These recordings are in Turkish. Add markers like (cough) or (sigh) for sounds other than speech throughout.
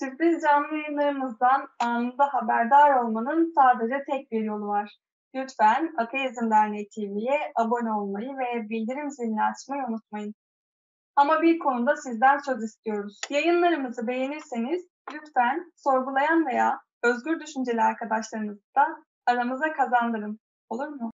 Sürpriz canlı yayınlarımızdan anında haberdar olmanın sadece tek bir yolu var. Lütfen Ateizm Derneği TV'ye abone olmayı ve bildirim zilini açmayı unutmayın. Ama bir konuda sizden söz istiyoruz. Yayınlarımızı beğenirseniz lütfen sorgulayan veya özgür düşünceli arkadaşlarınızı da aramıza kazandırın. Olur mu?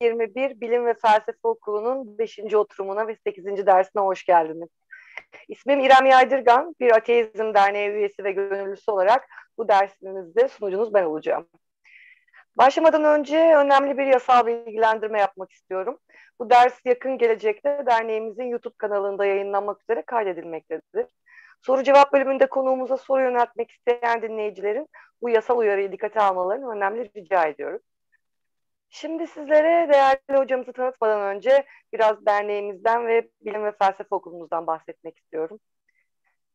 21 Bilim ve Felsefe Okulu'nun 5. oturumuna ve 8. dersine hoş geldiniz. İsmim İrem Yaydırgan, bir Ateizm Derneği üyesi ve gönüllüsü olarak bu dersinizde sunucunuz ben olacağım. Başlamadan önce önemli bir yasal bilgilendirme yapmak istiyorum. Bu ders yakın gelecekte derneğimizin YouTube kanalında yayınlanmak üzere kaydedilmektedir. Soru cevap bölümünde konuğumuza soru yöneltmek isteyen dinleyicilerin bu yasal uyarıyı dikkate almalarını önemli rica ediyorum. Şimdi sizlere değerli hocamızı tanıtmadan önce biraz derneğimizden ve bilim ve felsefe okulumuzdan bahsetmek istiyorum.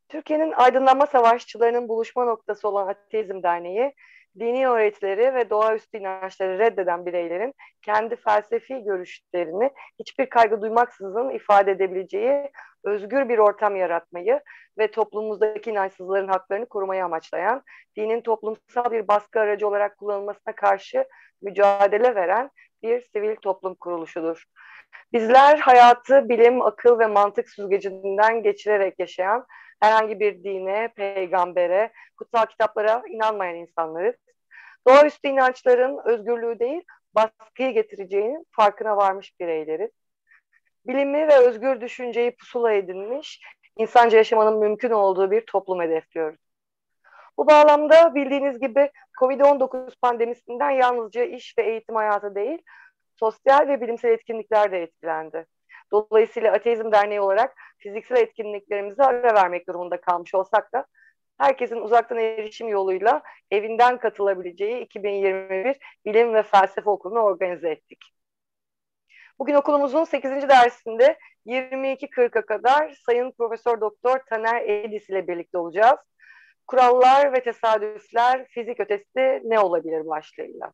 Türkiye'nin aydınlanma savaşçılarının buluşma noktası olan Ateizm Derneği, dini öğretileri ve doğaüstü inançları reddeden bireylerin kendi felsefi görüşlerini hiçbir kaygı duymaksızın ifade edebileceği özgür bir ortam yaratmayı ve toplumumuzdaki inançsızların haklarını korumayı amaçlayan, dinin toplumsal bir baskı aracı olarak kullanılmasına karşı mücadele veren bir sivil toplum kuruluşudur. Bizler hayatı bilim, akıl ve mantık süzgecinden geçirerek yaşayan herhangi bir dine, peygambere, kutsal kitaplara inanmayan insanlarız. Doğaüstü inançların özgürlüğü değil, baskıyı getireceğinin farkına varmış bireyleriz. Bilimi ve özgür düşünceyi pusula edinmiş, insanca yaşamanın mümkün olduğu bir toplum hedefliyoruz. Bu bağlamda bildiğiniz gibi COVID-19 pandemisinden yalnızca iş ve eğitim hayatı değil, sosyal ve bilimsel etkinlikler de etkilendi. Dolayısıyla Ateizm Derneği olarak fiziksel etkinliklerimizi ara vermek durumunda kalmış olsak da herkesin uzaktan erişim yoluyla evinden katılabileceği 2021 Bilim ve Felsefe Okulu'nu organize ettik. Bugün okulumuzun 8. dersinde 22.40'a kadar Sayın Profesör Doktor Taner Edis ile birlikte olacağız. Kurallar ve Tesadüfler Fizik Ötesi Ne Olabilir başlığıyla.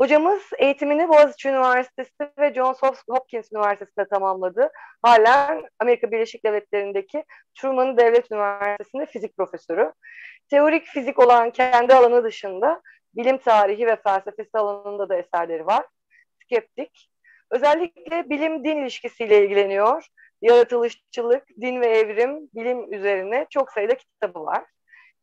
Hocamız eğitimini Boğaziçi Üniversitesi ve Johns Hopkins Üniversitesi'nde tamamladı. Halen Amerika Birleşik Devletleri'ndeki Truman Devlet Üniversitesi'nde fizik profesörü. Teorik fizik olan kendi alanı dışında bilim tarihi ve felsefesi alanında da eserleri var. Skeptik. Özellikle bilim-din ilişkisiyle ilgileniyor yaratılışçılık, din ve evrim, bilim üzerine çok sayıda kitabı var.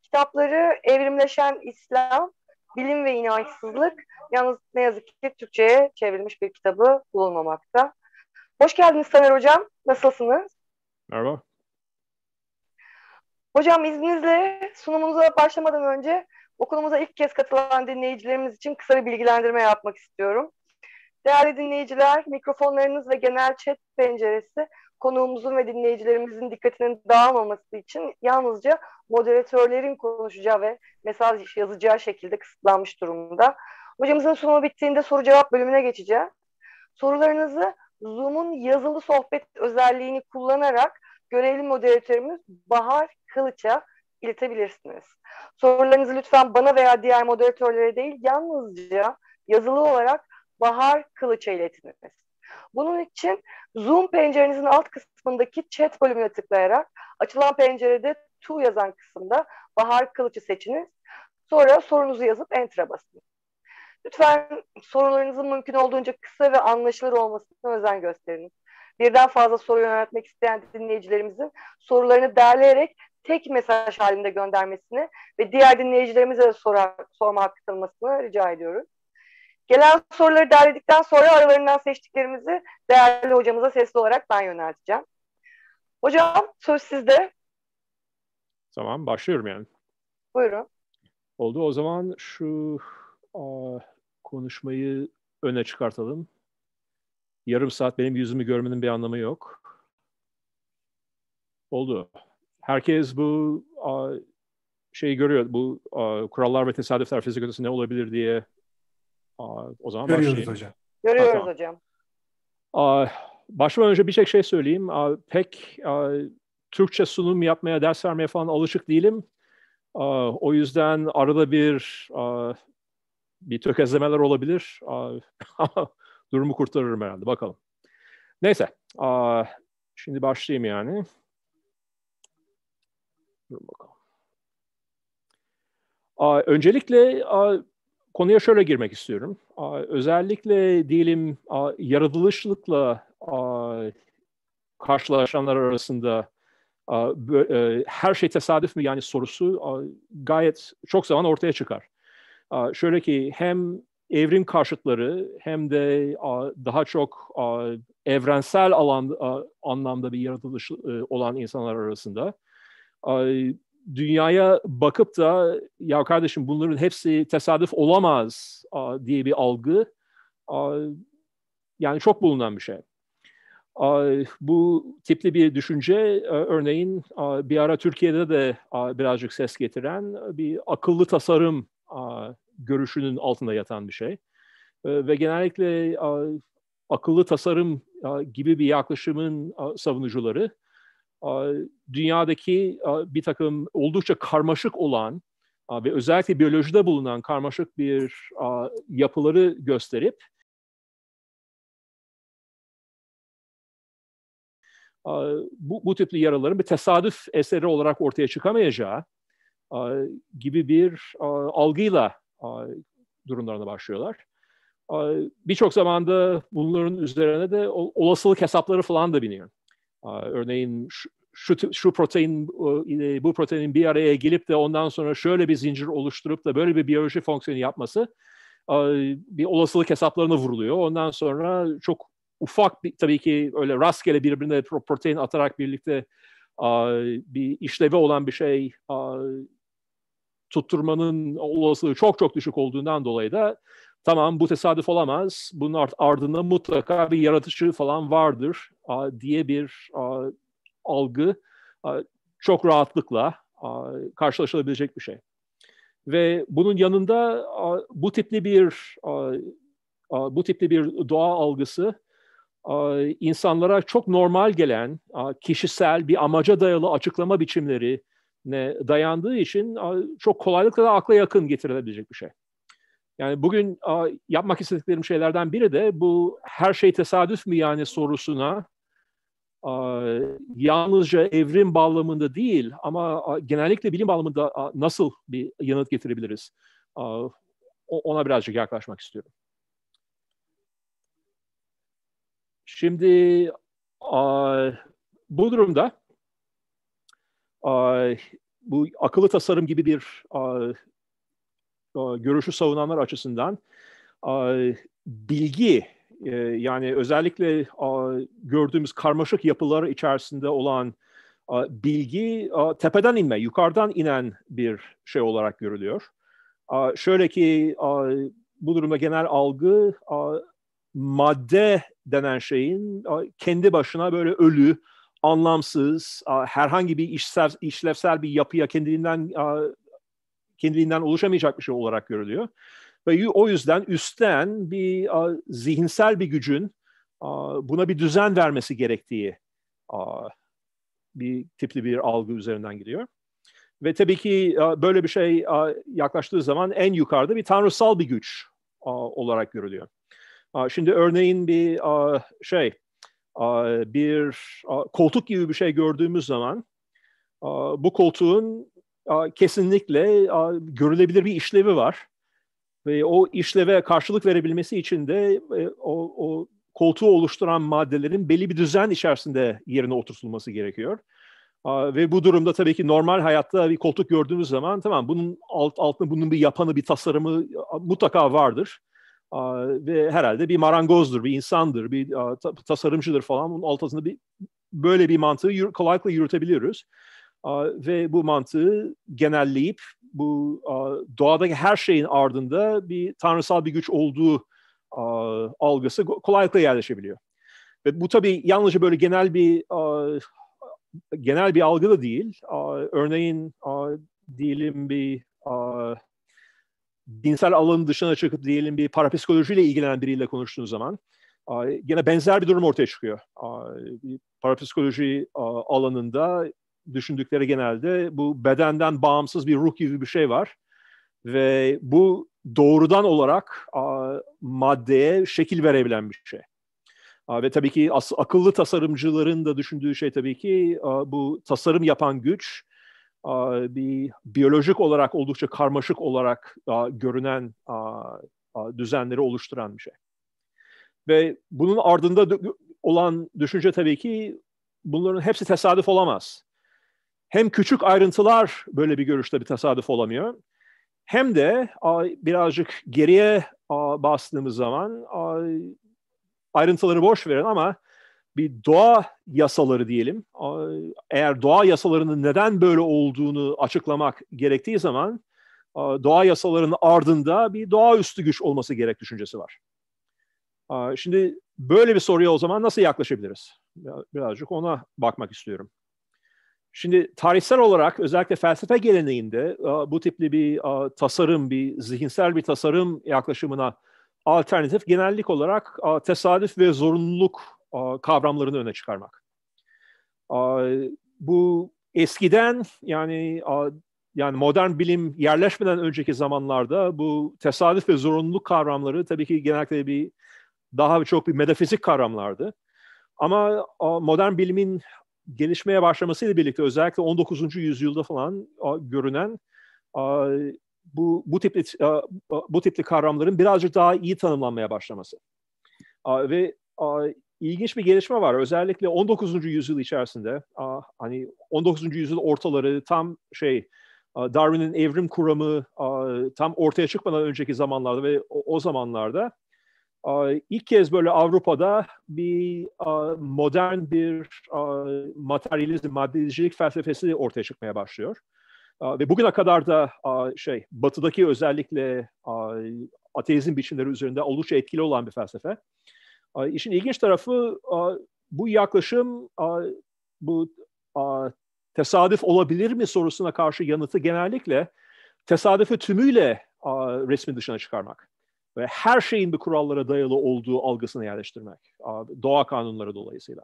Kitapları Evrimleşen İslam, Bilim ve inançsızlık. yalnız ne yazık ki Türkçe'ye çevrilmiş bir kitabı bulunmamakta. Hoş geldiniz Taner Hocam, nasılsınız? Merhaba. Hocam izninizle sunumumuza başlamadan önce okulumuza ilk kez katılan dinleyicilerimiz için kısa bir bilgilendirme yapmak istiyorum. Değerli dinleyiciler, mikrofonlarınız ve genel chat penceresi konuğumuzun ve dinleyicilerimizin dikkatinin dağılmaması için yalnızca moderatörlerin konuşacağı ve mesaj yazacağı şekilde kısıtlanmış durumda. Hocamızın sunumu bittiğinde soru cevap bölümüne geçeceğiz. Sorularınızı Zoom'un yazılı sohbet özelliğini kullanarak görevli moderatörümüz Bahar Kılıç'a iletebilirsiniz. Sorularınızı lütfen bana veya diğer moderatörlere değil yalnızca yazılı olarak Bahar Kılıç'a iletiniz. Bunun için Zoom pencerenizin alt kısmındaki chat bölümüne tıklayarak açılan pencerede to yazan kısımda Bahar Kılıç'ı seçiniz. Sonra sorunuzu yazıp enter'a basın. Lütfen sorularınızın mümkün olduğunca kısa ve anlaşılır olmasına özen gösteriniz. Birden fazla soru yöneltmek isteyen dinleyicilerimizin sorularını derleyerek tek mesaj halinde göndermesini ve diğer dinleyicilerimize de sorar, sorma hakkı tanımasını rica ediyoruz. Gelen soruları derledikten sonra aralarından seçtiklerimizi değerli hocamıza sesli olarak ben yönelteceğim. Hocam söz sizde. Tamam başlıyorum yani. Buyurun. Oldu o zaman şu a, konuşmayı öne çıkartalım. Yarım saat benim yüzümü görmenin bir anlamı yok. Oldu. Herkes bu a, şeyi görüyor. Bu a, kurallar ve tesadüfler fizik ötesi ne olabilir diye o zaman Görüyoruz başlayayım. hocam. Görüyoruz ha, hocam. başlamadan önce bir tek şey söyleyeyim. pek Türkçe sunum yapmaya, ders vermeye falan alışık değilim. o yüzden arada bir bir tökezlemeler olabilir. (laughs) durumu kurtarırım herhalde. Bakalım. Neyse. şimdi başlayayım yani. Durun bakalım. öncelikle konuya şöyle girmek istiyorum. Özellikle diyelim yaratılışlıkla karşılaşanlar arasında e, her şey tesadüf mü yani sorusu gayet çok zaman ortaya çıkar. Şöyle ki hem evrim karşıtları hem de daha çok evrensel alan anlamda bir yaratılış e, olan insanlar arasında dünyaya bakıp da ya kardeşim bunların hepsi tesadüf olamaz diye bir algı yani çok bulunan bir şey. Bu tipli bir düşünce e, örneğin bir ara Türkiye'de de birazcık ses getiren bir akıllı tasarım görüşünün altında yatan bir şey. E, ve genellikle akıllı tasarım gibi bir yaklaşımın savunucuları dünyadaki bir takım oldukça karmaşık olan ve özellikle biyolojide bulunan karmaşık bir yapıları gösterip bu, bu tipli yaraların bir tesadüf eseri olarak ortaya çıkamayacağı gibi bir algıyla durumlarına başlıyorlar. Birçok zamanda bunların üzerine de olasılık hesapları falan da biniyor. Örneğin şu, şu, protein e, bu proteinin bir araya gelip de ondan sonra şöyle bir zincir oluşturup da böyle bir biyoloji fonksiyonu yapması bir olasılık hesaplarına vuruluyor. Ondan sonra çok ufak bir, tabii ki öyle rastgele birbirine protein atarak birlikte bir işlevi olan bir şey tutturmanın olasılığı çok çok düşük olduğundan dolayı da tamam bu tesadüf olamaz, bunun art ardında mutlaka bir yaratıcı falan vardır a, diye bir a, algı a, çok rahatlıkla a, karşılaşılabilecek bir şey. Ve bunun yanında a, bu tipli bir a, a, bu tipli bir doğa algısı a, insanlara çok normal gelen a, kişisel bir amaca dayalı açıklama biçimleri ne dayandığı için a, çok kolaylıkla da akla yakın getirilebilecek bir şey. Yani bugün yapmak istediklerim şeylerden biri de bu her şey tesadüf mü yani sorusuna yalnızca evrim bağlamında değil ama genellikle bilim bağlamında nasıl bir yanıt getirebiliriz? Ona birazcık yaklaşmak istiyorum. Şimdi bu durumda bu akıllı tasarım gibi bir görüşü savunanlar açısından bilgi e, yani özellikle gördüğümüz karmaşık yapılar içerisinde olan bilgi tepeden inme, yukarıdan inen bir şey olarak görülüyor. Şöyle ki bu durumda genel algı madde denen şeyin kendi başına böyle ölü, anlamsız, herhangi bir işlevsel bir yapıya kendiliğinden kendiliğinden oluşamayacak bir şey olarak görülüyor. Ve o yüzden üstten bir zihinsel bir gücün buna bir düzen vermesi gerektiği bir tipli bir algı üzerinden gidiyor. Ve tabii ki böyle bir şey yaklaştığı zaman en yukarıda bir tanrısal bir güç olarak görülüyor. Şimdi örneğin bir şey, bir koltuk gibi bir şey gördüğümüz zaman bu koltuğun kesinlikle görülebilir bir işlevi var. Ve o işleve karşılık verebilmesi için de e, o, o koltuğu oluşturan maddelerin belli bir düzen içerisinde yerine oturtulması gerekiyor. Ve bu durumda tabii ki normal hayatta bir koltuk gördüğünüz zaman tamam bunun alt, altında bunun bir yapanı, bir tasarımı mutlaka vardır. Ve herhalde bir marangozdur, bir insandır, bir tasarımcıdır falan. Bunun alt altında bir, böyle bir mantığı kolaylıkla yürütebiliyoruz ve bu mantığı genelleyip bu doğadaki her şeyin ardında bir tanrısal bir güç olduğu algısı kolaylıkla yerleşebiliyor. Ve bu tabii yalnızca böyle genel bir genel bir algı da değil. Örneğin diyelim bir dinsel alanın dışına çıkıp diyelim bir parapsikolojiyle ilgilenen biriyle konuştuğun zaman gene benzer bir durum ortaya çıkıyor. Parapsikoloji alanında düşündükleri genelde bu bedenden bağımsız bir ruh gibi bir şey var. Ve bu doğrudan olarak a, maddeye şekil verebilen bir şey. A, ve tabii ki as- akıllı tasarımcıların da düşündüğü şey tabii ki a, bu tasarım yapan güç a, bir biyolojik olarak oldukça karmaşık olarak a, görünen a, a, düzenleri oluşturan bir şey. Ve bunun ardında olan düşünce tabii ki bunların hepsi tesadüf olamaz hem küçük ayrıntılar böyle bir görüşte bir tesadüf olamıyor. Hem de birazcık geriye bastığımız zaman ayrıntıları boş verin ama bir doğa yasaları diyelim. Eğer doğa yasalarının neden böyle olduğunu açıklamak gerektiği zaman doğa yasalarının ardında bir doğaüstü güç olması gerek düşüncesi var. Şimdi böyle bir soruya o zaman nasıl yaklaşabiliriz? Birazcık ona bakmak istiyorum. Şimdi tarihsel olarak özellikle felsefe geleneğinde e, bu tipli bir e, tasarım, bir zihinsel bir tasarım yaklaşımına alternatif genellik olarak e, tesadüf ve zorunluluk kavramlarını öne çıkarmak. Bu eskiden yani yani modern bilim yerleşmeden önceki zamanlarda bu tesadüf ve zorunluluk kavramları tabii ki genellikle bir daha çok bir metafizik kavramlardı. Ama modern bilimin gelişmeye başlamasıyla birlikte özellikle 19. yüzyılda falan a, görünen a, bu bu tipli a, bu tipli kavramların birazcık daha iyi tanımlanmaya başlaması. A, ve a, ilginç bir gelişme var. Özellikle 19. yüzyıl içerisinde a, hani 19. yüzyıl ortaları tam şey a, Darwin'in evrim kuramı a, tam ortaya çıkmadan önceki zamanlarda ve o, o zamanlarda ilk kez böyle Avrupa'da bir modern bir materyalizm, maddecilik felsefesi ortaya çıkmaya başlıyor. Ve bugüne kadar da şey batıdaki özellikle ateizm biçimleri üzerinde oldukça etkili olan bir felsefe. İşin ilginç tarafı bu yaklaşım bu tesadüf olabilir mi sorusuna karşı yanıtı genellikle tesadüfü tümüyle resmin dışına çıkarmak ve her şeyin bir kurallara dayalı olduğu algısını yerleştirmek. Doğa kanunları dolayısıyla.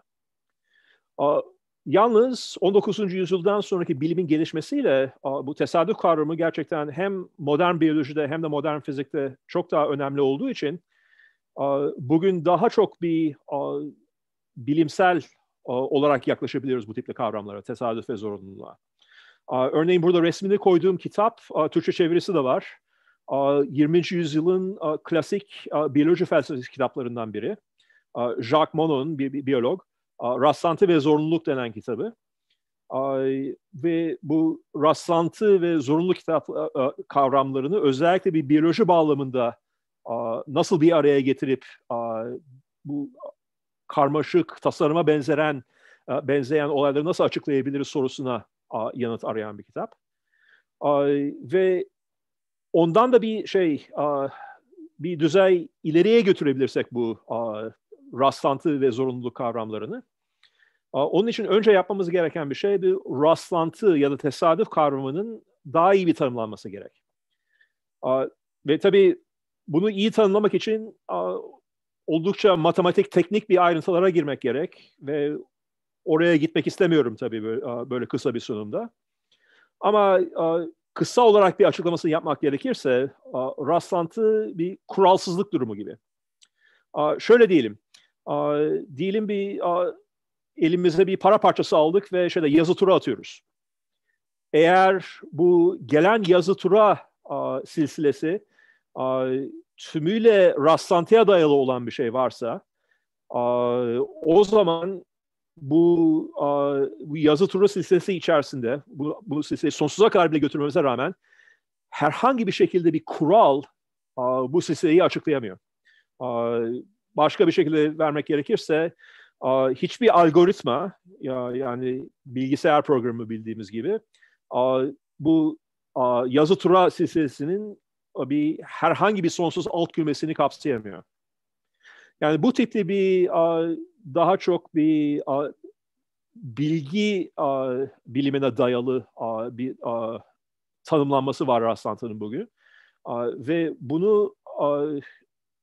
Yalnız 19. yüzyıldan sonraki bilimin gelişmesiyle bu tesadüf kavramı gerçekten hem modern biyolojide hem de modern fizikte çok daha önemli olduğu için bugün daha çok bir bilimsel olarak yaklaşabiliyoruz bu tipli kavramlara, tesadüf ve zorunluluğa. Örneğin burada resmini koyduğum kitap, Türkçe çevirisi de var. 20. yüzyılın klasik biyoloji felsefesi kitaplarından biri. Jacques Monod'un bir biyolog. Rastlantı ve Zorunluluk denen kitabı. Ve bu rastlantı ve zorunluluk kitap kavramlarını özellikle bir biyoloji bağlamında nasıl bir araya getirip bu karmaşık, tasarıma benzeren benzeyen olayları nasıl açıklayabiliriz sorusuna yanıt arayan bir kitap. Ve ondan da bir şey bir düzey ileriye götürebilirsek bu rastlantı ve zorunluluk kavramlarını. Onun için önce yapmamız gereken bir şey bir rastlantı ya da tesadüf kavramının daha iyi bir tanımlanması gerek. Ve tabii bunu iyi tanımlamak için oldukça matematik teknik bir ayrıntılara girmek gerek ve oraya gitmek istemiyorum tabii böyle kısa bir sunumda. Ama kısa olarak bir açıklamasını yapmak gerekirse rastlantı bir kuralsızlık durumu gibi. Şöyle diyelim, diyelim bir elimize bir para parçası aldık ve şöyle yazı tura atıyoruz. Eğer bu gelen yazı tura silsilesi tümüyle rastlantıya dayalı olan bir şey varsa o zaman bu, bu yazı tura silsilesi içerisinde, bu, bu silsileyi sonsuza kadar bile götürmemize rağmen herhangi bir şekilde bir kural bu silsileyi açıklayamıyor. Başka bir şekilde vermek gerekirse hiçbir algoritma yani bilgisayar programı bildiğimiz gibi bu yazı tura silsilesinin bir herhangi bir sonsuz alt kümesini kapsayamıyor. Yani bu tipli bir daha çok bir a, bilgi a, bilimine dayalı a, bir a, tanımlanması var rastlantının bugün. A, ve bunu a,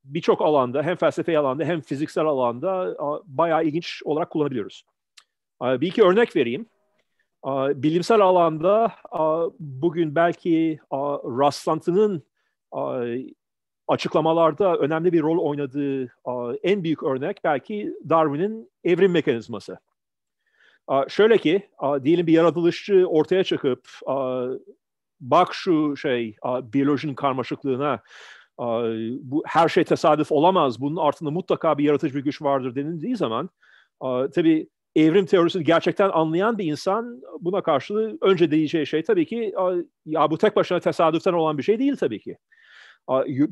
birçok alanda hem felsefe alanda hem fiziksel alanda a, bayağı ilginç olarak kullanabiliyoruz. A, bir iki örnek vereyim. A, bilimsel alanda a, bugün belki a, rastlantının a, açıklamalarda önemli bir rol oynadığı en büyük örnek belki Darwin'in evrim mekanizması. Şöyle ki, diyelim bir yaratılışçı ortaya çıkıp bak şu şey biyolojinin karmaşıklığına bu her şey tesadüf olamaz. Bunun altında mutlaka bir yaratıcı bir güç vardır denildiği zaman tabi evrim teorisini gerçekten anlayan bir insan buna karşılığı önce diyeceği şey tabii ki ya bu tek başına tesadüften olan bir şey değil tabii ki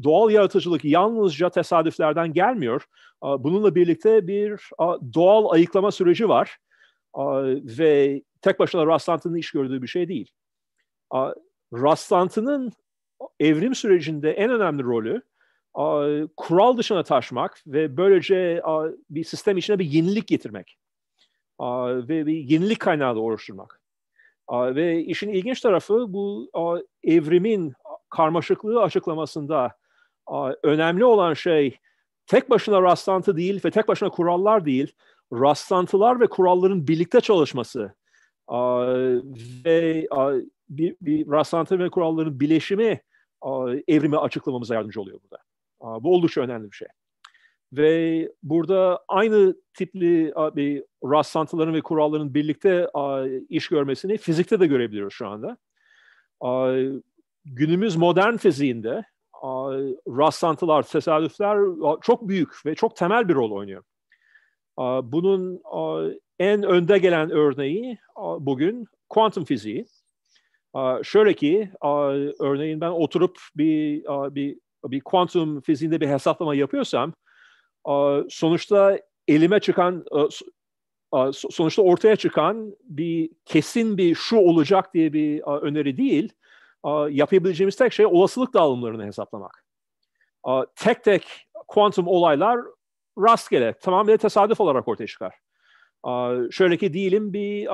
doğal yaratıcılık yalnızca tesadüflerden gelmiyor. Bununla birlikte bir doğal ayıklama süreci var ve tek başına rastlantının iş gördüğü bir şey değil. Rastlantının evrim sürecinde en önemli rolü kural dışına taşmak ve böylece bir sistem içine bir yenilik getirmek ve bir yenilik kaynağı da oluşturmak. Ve işin ilginç tarafı bu evrimin karmaşıklığı açıklamasında önemli olan şey tek başına rastlantı değil ve tek başına kurallar değil, rastlantılar ve kuralların birlikte çalışması ve bir, bir rastlantı ve kuralların bileşimi evrimi açıklamamıza yardımcı oluyor burada. Bu oldukça önemli bir şey. Ve burada aynı tipli bir rastlantıların ve kuralların birlikte iş görmesini fizikte de görebiliyoruz şu anda günümüz modern fiziğinde rastlantılar, tesadüfler çok büyük ve çok temel bir rol oynuyor. Bunun en önde gelen örneği bugün kuantum fiziği. Şöyle ki örneğin ben oturup bir bir bir kuantum fiziğinde bir hesaplama yapıyorsam sonuçta elime çıkan sonuçta ortaya çıkan bir kesin bir şu olacak diye bir öneri değil yapabileceğimiz tek şey olasılık dağılımlarını hesaplamak. Tek tek kuantum olaylar rastgele, tamamen tesadüf olarak ortaya çıkar. Şöyle ki diyelim bir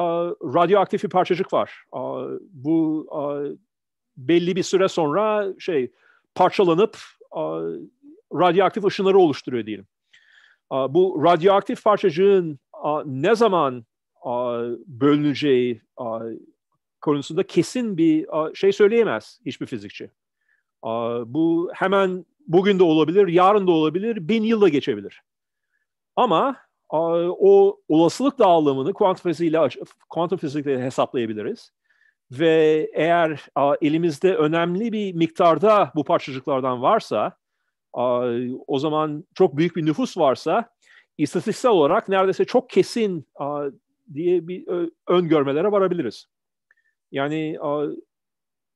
radyoaktif bir parçacık var. Bu belli bir süre sonra şey parçalanıp radyoaktif ışınları oluşturuyor diyelim. Bu radyoaktif parçacığın ne zaman bölüneceği konusunda kesin bir şey söyleyemez hiçbir fizikçi. Bu hemen bugün de olabilir, yarın da olabilir, bin yılda geçebilir. Ama o olasılık dağılımını kuantum fiziğiyle, kuantum fizikle hesaplayabiliriz. Ve eğer elimizde önemli bir miktarda bu parçacıklardan varsa, o zaman çok büyük bir nüfus varsa, istatistiksel olarak neredeyse çok kesin diye bir öngörmelere varabiliriz. Yani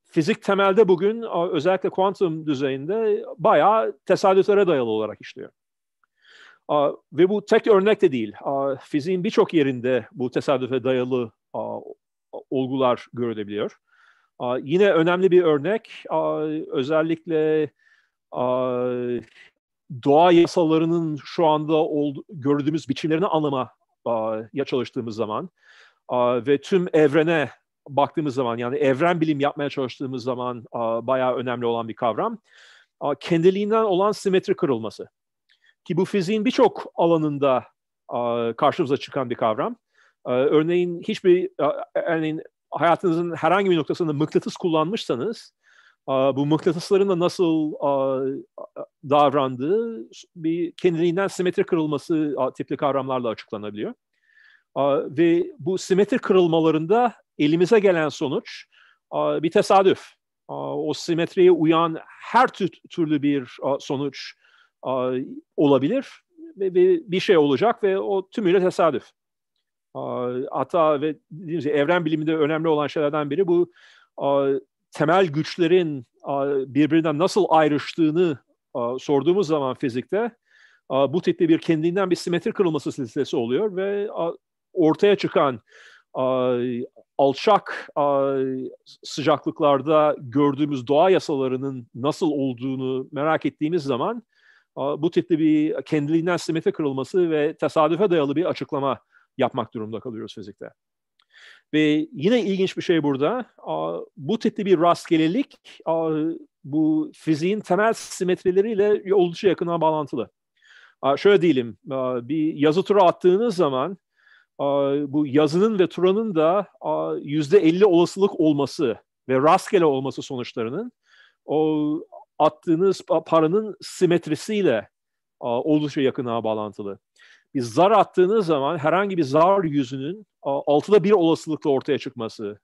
fizik temelde bugün özellikle kuantum düzeyinde bayağı tesadüflere dayalı olarak işliyor. Ve bu tek örnek de değil. Fiziğin birçok yerinde bu tesadüfe dayalı olgular görülebiliyor. Yine önemli bir örnek özellikle doğa yasalarının şu anda oldu, gördüğümüz biçimlerini anlama ya çalıştığımız zaman ve tüm evrene baktığımız zaman yani evren bilim yapmaya çalıştığımız zaman a, bayağı önemli olan bir kavram. A, kendiliğinden olan simetri kırılması. Ki bu fiziğin birçok alanında a, karşımıza çıkan bir kavram. A, örneğin hiçbir a, örneğin hayatınızın herhangi bir noktasında mıknatıs kullanmışsanız a, bu mıknatısların da nasıl a, davrandığı bir kendiliğinden simetri kırılması a, tipli kavramlarla açıklanabiliyor. Ve bu simetri kırılmalarında elimize gelen sonuç bir tesadüf. O simetriye uyan her türlü bir sonuç olabilir bir şey olacak ve o tümüyle tesadüf. Hatta ve evren biliminde önemli olan şeylerden biri bu temel güçlerin birbirinden nasıl ayrıştığını sorduğumuz zaman fizikte bu tipte bir kendinden bir simetri kırılması silsilesi oluyor ve ortaya çıkan alçak sıcaklıklarda gördüğümüz doğa yasalarının nasıl olduğunu merak ettiğimiz zaman bu tipte bir kendiliğinden simite kırılması ve tesadüfe dayalı bir açıklama yapmak durumunda kalıyoruz fizikte. Ve yine ilginç bir şey burada, bu tipte bir rastgelelik bu fiziğin temel simetrileriyle oldukça yakından bağlantılı. Şöyle diyelim, bir yazı tura attığınız zaman bu yazının ve Turan'ın da yüzde elli olasılık olması ve rastgele olması sonuçlarının o attığınız paranın simetrisiyle oldukça yakına bağlantılı. Bir zar attığınız zaman herhangi bir zar yüzünün altıda bir olasılıkla ortaya çıkması,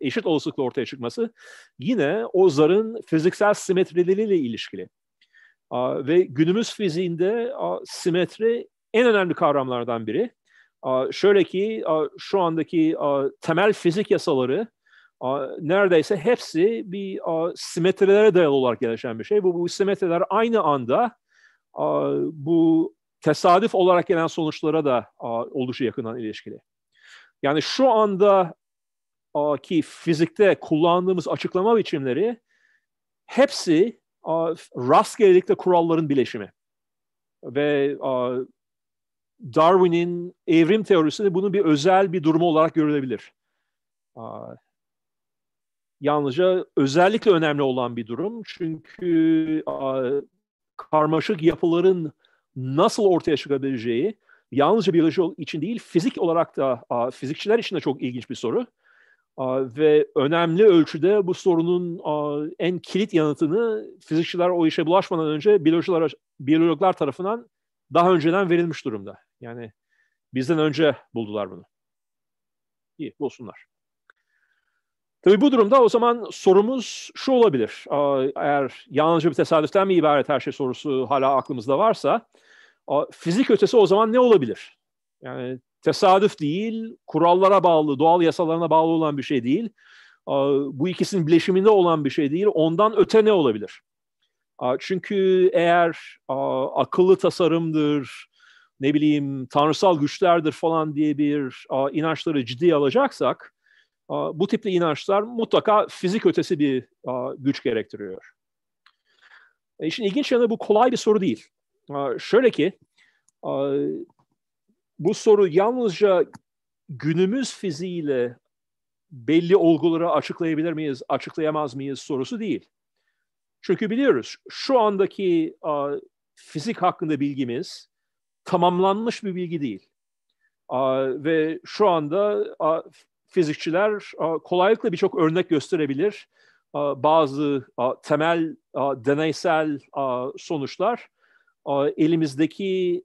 eşit olasılıkla ortaya çıkması yine o zarın fiziksel simetrileriyle ilişkili. Ve günümüz fiziğinde simetri en önemli kavramlardan biri. Şöyle ki şu andaki temel fizik yasaları neredeyse hepsi bir simetrilere dayalı olarak gelişen bir şey. Bu, bu simetriler aynı anda bu tesadüf olarak gelen sonuçlara da oldukça yakından ilişkili. Yani şu anda ki fizikte kullandığımız açıklama biçimleri hepsi rastgelelikte kuralların bileşimi. Ve Darwin'in evrim teorisinde bunun bir özel bir durumu olarak görülebilir. Yalnızca özellikle önemli olan bir durum çünkü karmaşık yapıların nasıl ortaya çıkabileceği yalnızca biyoloji için değil fizik olarak da fizikçiler için de çok ilginç bir soru. Ve önemli ölçüde bu sorunun en kilit yanıtını fizikçiler o işe bulaşmadan önce biyologlar, biyologlar tarafından daha önceden verilmiş durumda. Yani bizden önce buldular bunu. İyi bulsunlar. Tabii bu durumda o zaman sorumuz şu olabilir. Eğer yalnızca bir tesadüften mi ibaret her şey sorusu hala aklımızda varsa fizik ötesi o zaman ne olabilir? Yani tesadüf değil, kurallara bağlı, doğal yasalarına bağlı olan bir şey değil. Bu ikisinin bileşiminde olan bir şey değil. Ondan öte ne olabilir? Çünkü eğer akıllı tasarımdır, ne bileyim tanrısal güçlerdir falan diye bir inançları ciddiye alacaksak, bu tipli inançlar mutlaka fizik ötesi bir güç gerektiriyor. E, işin ilginç yanı bu kolay bir soru değil. Şöyle ki, bu soru yalnızca günümüz fiziğiyle belli olguları açıklayabilir miyiz, açıklayamaz mıyız sorusu değil. Çünkü biliyoruz şu andaki a, fizik hakkında bilgimiz tamamlanmış bir bilgi değil. A, ve şu anda a, fizikçiler a, kolaylıkla birçok örnek gösterebilir. A, bazı a, temel a, deneysel a, sonuçlar a, elimizdeki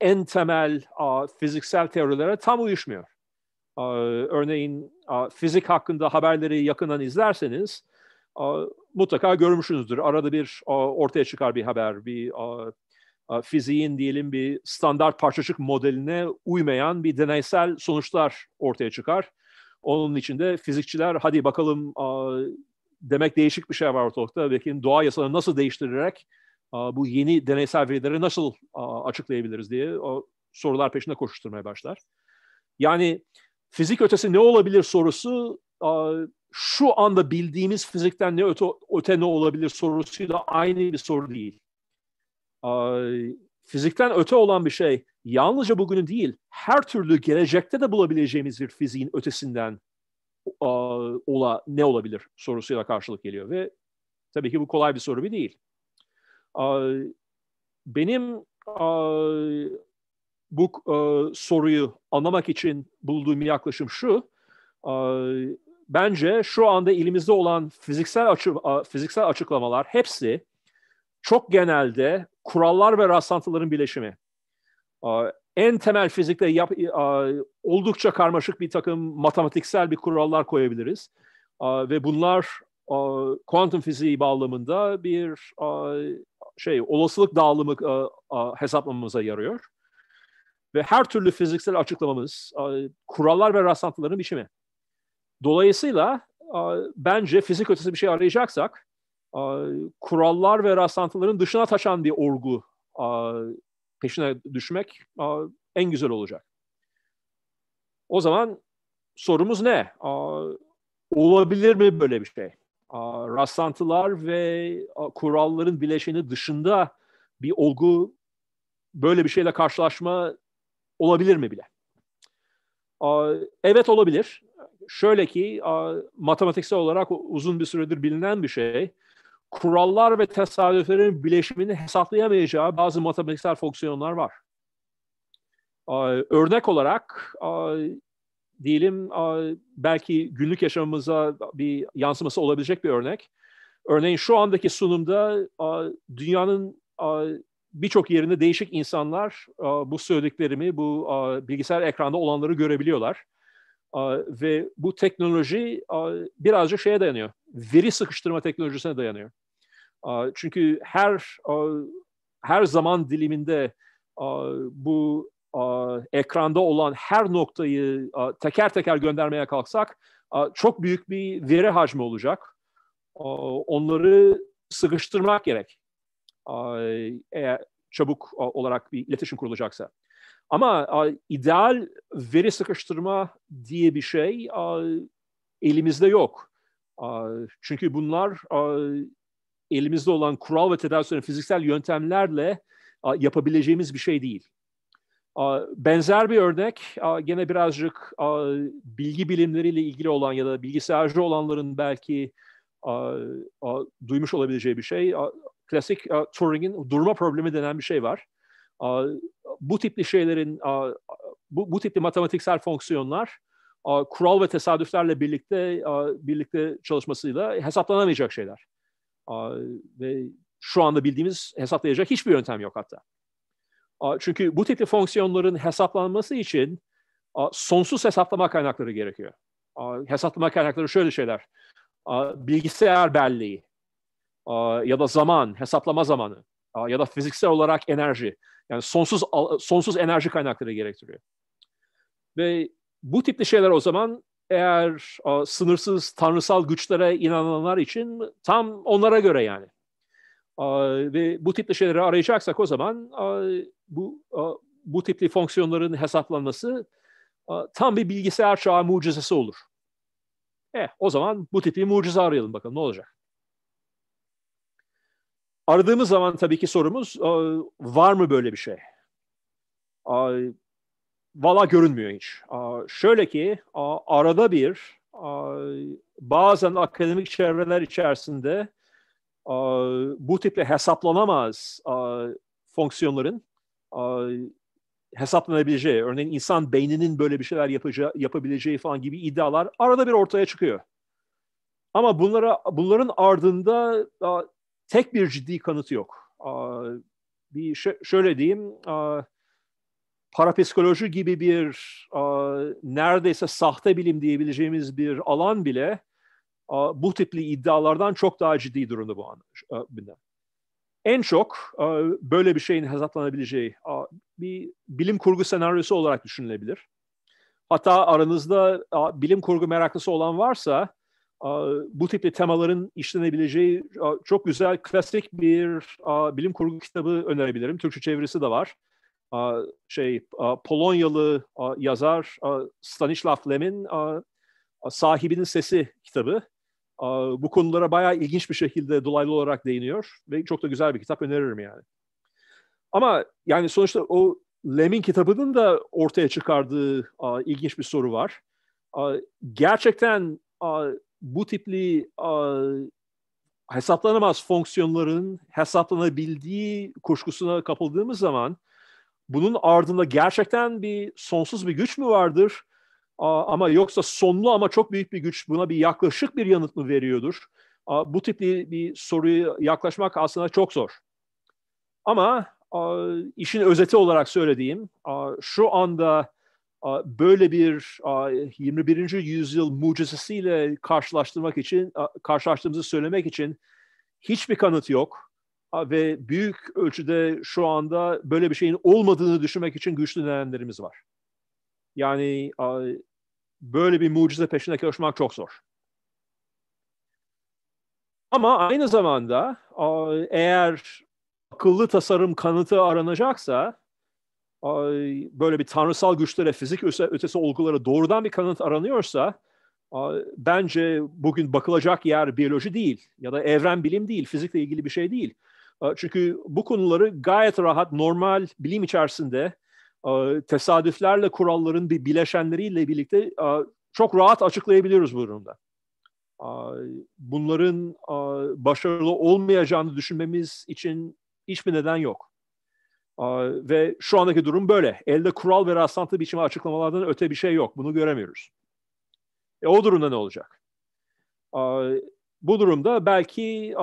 en temel a, fiziksel teorilere tam uyuşmuyor. A, örneğin a, fizik hakkında haberleri yakından izlerseniz mutlaka görmüşsünüzdür. Arada bir ortaya çıkar bir haber, bir fiziğin diyelim bir standart parçacık modeline uymayan bir deneysel sonuçlar ortaya çıkar. Onun içinde fizikçiler hadi bakalım demek değişik bir şey var ortalıkta. Belki doğa yasalarını nasıl değiştirerek bu yeni deneysel verileri nasıl açıklayabiliriz diye sorular peşinde koşuşturmaya başlar. Yani fizik ötesi ne olabilir sorusu şu anda bildiğimiz fizikten ne öte, öte ne olabilir sorusuyla aynı bir soru değil. fizikten öte olan bir şey yalnızca bugünü değil, her türlü gelecekte de bulabileceğimiz bir fiziğin ötesinden ola ne olabilir sorusuyla karşılık geliyor ve tabii ki bu kolay bir soru bir değil. benim bu e, soruyu anlamak için bulduğum yaklaşım şu, bence şu anda elimizde olan fiziksel açı, fiziksel açıklamalar hepsi çok genelde kurallar ve rastlantıların bileşimi. En temel fizikte yap, oldukça karmaşık bir takım matematiksel bir kurallar koyabiliriz. Ve bunlar kuantum fiziği bağlamında bir şey olasılık dağılımı hesaplamamıza yarıyor. Ve her türlü fiziksel açıklamamız kurallar ve rastlantıların biçimi. Dolayısıyla bence fizik ötesi bir şey arayacaksak kurallar ve rastlantıların dışına taşan bir orgu peşine düşmek en güzel olacak. O zaman sorumuz ne? Olabilir mi böyle bir şey? Rastlantılar ve kuralların bileşeni dışında bir olgu böyle bir şeyle karşılaşma olabilir mi bile? Evet olabilir şöyle ki matematiksel olarak uzun bir süredir bilinen bir şey. Kurallar ve tesadüflerin bileşimini hesaplayamayacağı bazı matematiksel fonksiyonlar var. Örnek olarak diyelim belki günlük yaşamımıza bir yansıması olabilecek bir örnek. Örneğin şu andaki sunumda dünyanın birçok yerinde değişik insanlar bu söylediklerimi, bu bilgisayar ekranda olanları görebiliyorlar ve bu teknoloji birazcık şeye dayanıyor. Veri sıkıştırma teknolojisine dayanıyor. Çünkü her her zaman diliminde bu ekranda olan her noktayı teker teker göndermeye kalksak çok büyük bir veri hacmi olacak. Onları sıkıştırmak gerek. Eğer çabuk olarak bir iletişim kurulacaksa. Ama a, ideal veri sıkıştırma diye bir şey a, elimizde yok. A, çünkü bunlar a, elimizde olan kural ve tedavisinin fiziksel yöntemlerle a, yapabileceğimiz bir şey değil. A, benzer bir örnek a, gene birazcık a, bilgi bilimleriyle ilgili olan ya da bilgisayarcı olanların belki a, a, duymuş olabileceği bir şey. A, klasik a, Turing'in durma problemi denen bir şey var bu tipli şeylerin, bu, bu tipli matematiksel fonksiyonlar kural ve tesadüflerle birlikte birlikte çalışmasıyla hesaplanamayacak şeyler. Ve şu anda bildiğimiz hesaplayacak hiçbir yöntem yok hatta. Çünkü bu tipli fonksiyonların hesaplanması için sonsuz hesaplama kaynakları gerekiyor. Hesaplama kaynakları şöyle şeyler. Bilgisayar belleği ya da zaman, hesaplama zamanı ya da fiziksel olarak enerji. Yani sonsuz sonsuz enerji kaynakları gerektiriyor. Ve bu tipli şeyler o zaman eğer a, sınırsız tanrısal güçlere inananlar için tam onlara göre yani. A, ve bu tipli şeyleri arayacaksak o zaman a, bu a, bu tipli fonksiyonların hesaplanması a, tam bir bilgisayar çağı mucizesi olur. E, o zaman bu tipi mucize arayalım bakalım ne olacak. Aradığımız zaman tabii ki sorumuz var mı böyle bir şey? Valla görünmüyor hiç. Şöyle ki arada bir bazen akademik çevreler içerisinde bu tiple hesaplanamaz fonksiyonların hesaplanabileceği, örneğin insan beyninin böyle bir şeyler yapacağı, yapabileceği falan gibi iddialar arada bir ortaya çıkıyor. Ama bunlara bunların ardında tek bir ciddi kanıtı yok. Bir şöyle diyeyim, parapsikoloji gibi bir neredeyse sahte bilim diyebileceğimiz bir alan bile bu tipli iddialardan çok daha ciddi durumda bu anlamda. En çok böyle bir şeyin hesaplanabileceği bir bilim kurgu senaryosu olarak düşünülebilir. Hatta aranızda bilim kurgu meraklısı olan varsa bu tipli temaların işlenebileceği çok güzel klasik bir bilim kurgu kitabı önerebilirim. Türkçe çevirisi de var. Şey Polonyalı yazar Stanislav Lem'in Sahibinin Sesi kitabı. Bu konulara bayağı ilginç bir şekilde dolaylı olarak değiniyor ve çok da güzel bir kitap öneririm yani. Ama yani sonuçta o Lem'in kitabının da ortaya çıkardığı ilginç bir soru var. Gerçekten bu tipli hesaplanamaz fonksiyonların hesaplanabildiği kuşkusuna kapıldığımız zaman bunun ardında gerçekten bir sonsuz bir güç mü vardır? Ama yoksa sonlu ama çok büyük bir güç buna bir yaklaşık bir yanıt mı veriyordur? Bu tipli bir soruyu yaklaşmak aslında çok zor. Ama işin özeti olarak söylediğim şu anda böyle bir 21. yüzyıl mucizesiyle karşılaştırmak için karşılaştığımızı söylemek için hiçbir kanıt yok ve büyük ölçüde şu anda böyle bir şeyin olmadığını düşünmek için güçlü nedenlerimiz var. Yani böyle bir mucize peşinde koşmak çok zor. Ama aynı zamanda eğer akıllı tasarım kanıtı aranacaksa böyle bir tanrısal güçlere, fizik ötesi olgulara doğrudan bir kanıt aranıyorsa bence bugün bakılacak yer biyoloji değil ya da evren bilim değil, fizikle ilgili bir şey değil. Çünkü bu konuları gayet rahat normal bilim içerisinde tesadüflerle kuralların bir bileşenleriyle birlikte çok rahat açıklayabiliyoruz bu durumda. Bunların başarılı olmayacağını düşünmemiz için hiçbir neden yok ve şu andaki durum böyle. Elde kural ve rastlantı biçimi açıklamalardan öte bir şey yok. Bunu göremiyoruz. E, o durumda ne olacak? Bu durumda belki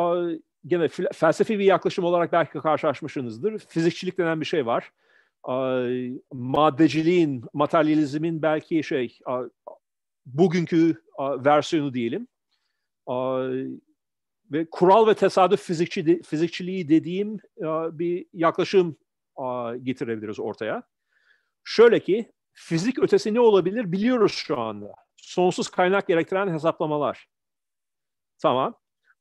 gene felsefi bir yaklaşım olarak belki karşılaşmışsınızdır. Fizikçilik denen bir şey var. Maddeciliğin, materyalizmin belki şey bugünkü versiyonu diyelim. Ve kural ve tesadüf fizikçi, fizikçiliği dediğim bir yaklaşım getirebiliriz ortaya. Şöyle ki fizik ötesi ne olabilir biliyoruz şu anda. Sonsuz kaynak gerektiren hesaplamalar. Tamam.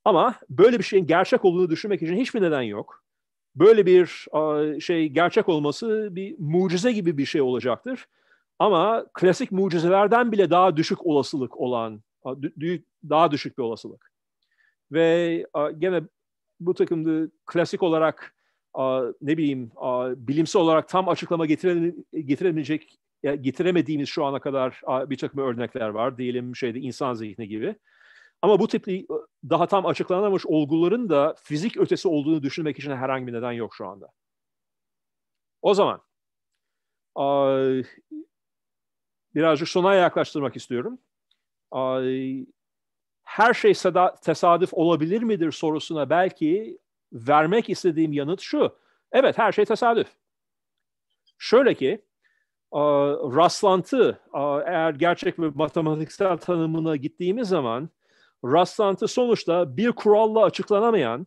Ama böyle bir şeyin gerçek olduğunu düşünmek için hiçbir neden yok. Böyle bir şey gerçek olması bir mucize gibi bir şey olacaktır. Ama klasik mucizelerden bile daha düşük olasılık olan, daha düşük bir olasılık. Ve gene bu takımda klasik olarak ne bileyim bilimsel olarak tam açıklama getiremeyecek getiremediğimiz şu ana kadar bir takım örnekler var. Diyelim şeyde insan zihni gibi. Ama bu tip e, daha tam açıklanamamış olguların da fizik ötesi olduğunu düşünmek için herhangi bir neden yok şu anda. O zaman birazcık sona yaklaştırmak istiyorum. Her şey tesadüf olabilir midir sorusuna belki vermek istediğim yanıt şu. Evet her şey tesadüf. Şöyle ki rastlantı eğer gerçek ve matematiksel tanımına gittiğimiz zaman rastlantı sonuçta bir kuralla açıklanamayan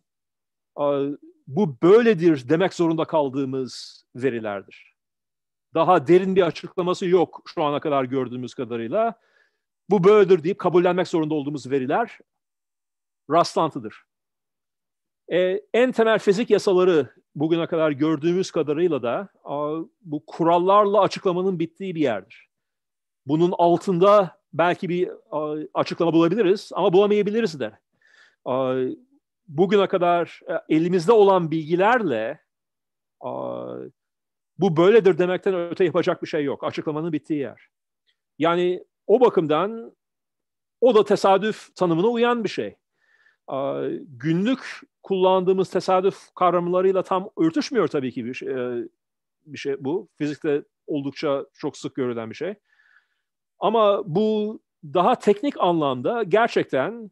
bu böyledir demek zorunda kaldığımız verilerdir. Daha derin bir açıklaması yok şu ana kadar gördüğümüz kadarıyla. Bu böyledir deyip kabullenmek zorunda olduğumuz veriler rastlantıdır. E, en temel fizik yasaları bugüne kadar gördüğümüz kadarıyla da bu kurallarla açıklamanın bittiği bir yerdir. Bunun altında belki bir açıklama bulabiliriz ama bulamayabiliriz de. Bugüne kadar e, elimizde olan bilgilerle bu böyledir demekten öte yapacak bir şey yok. Açıklamanın bittiği yer. Yani o bakımdan o da tesadüf tanımına uyan bir şey. Günlük kullandığımız tesadüf kavramlarıyla tam örtüşmüyor tabii ki bir şey, e, bir şey bu. Fizikte oldukça çok sık görülen bir şey. Ama bu daha teknik anlamda gerçekten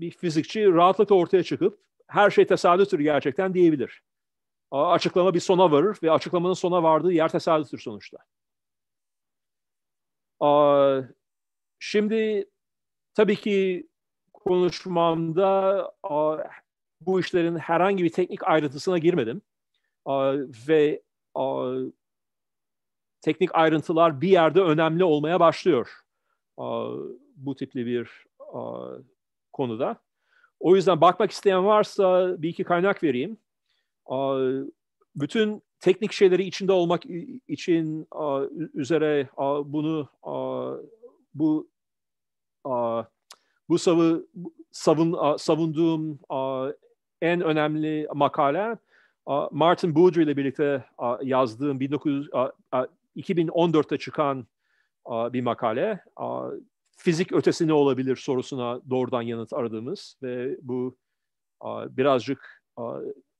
bir fizikçi rahatlıkla ortaya çıkıp her şey tesadüftür gerçekten diyebilir. Açıklama bir sona varır ve açıklamanın sona vardığı yer tesadüftür sonuçta. Şimdi tabii ki konuşmamda bu işlerin herhangi bir teknik ayrıntısına girmedim. Ve teknik ayrıntılar bir yerde önemli olmaya başlıyor bu tipli bir konuda. O yüzden bakmak isteyen varsa bir iki kaynak vereyim. Bütün teknik şeyleri içinde olmak için üzere bunu bu bu savı savun savunduğum en önemli makale Martin Boudry ile birlikte yazdığım 2014'te çıkan bir makale. Fizik ötesi ne olabilir sorusuna doğrudan yanıt aradığımız ve bu birazcık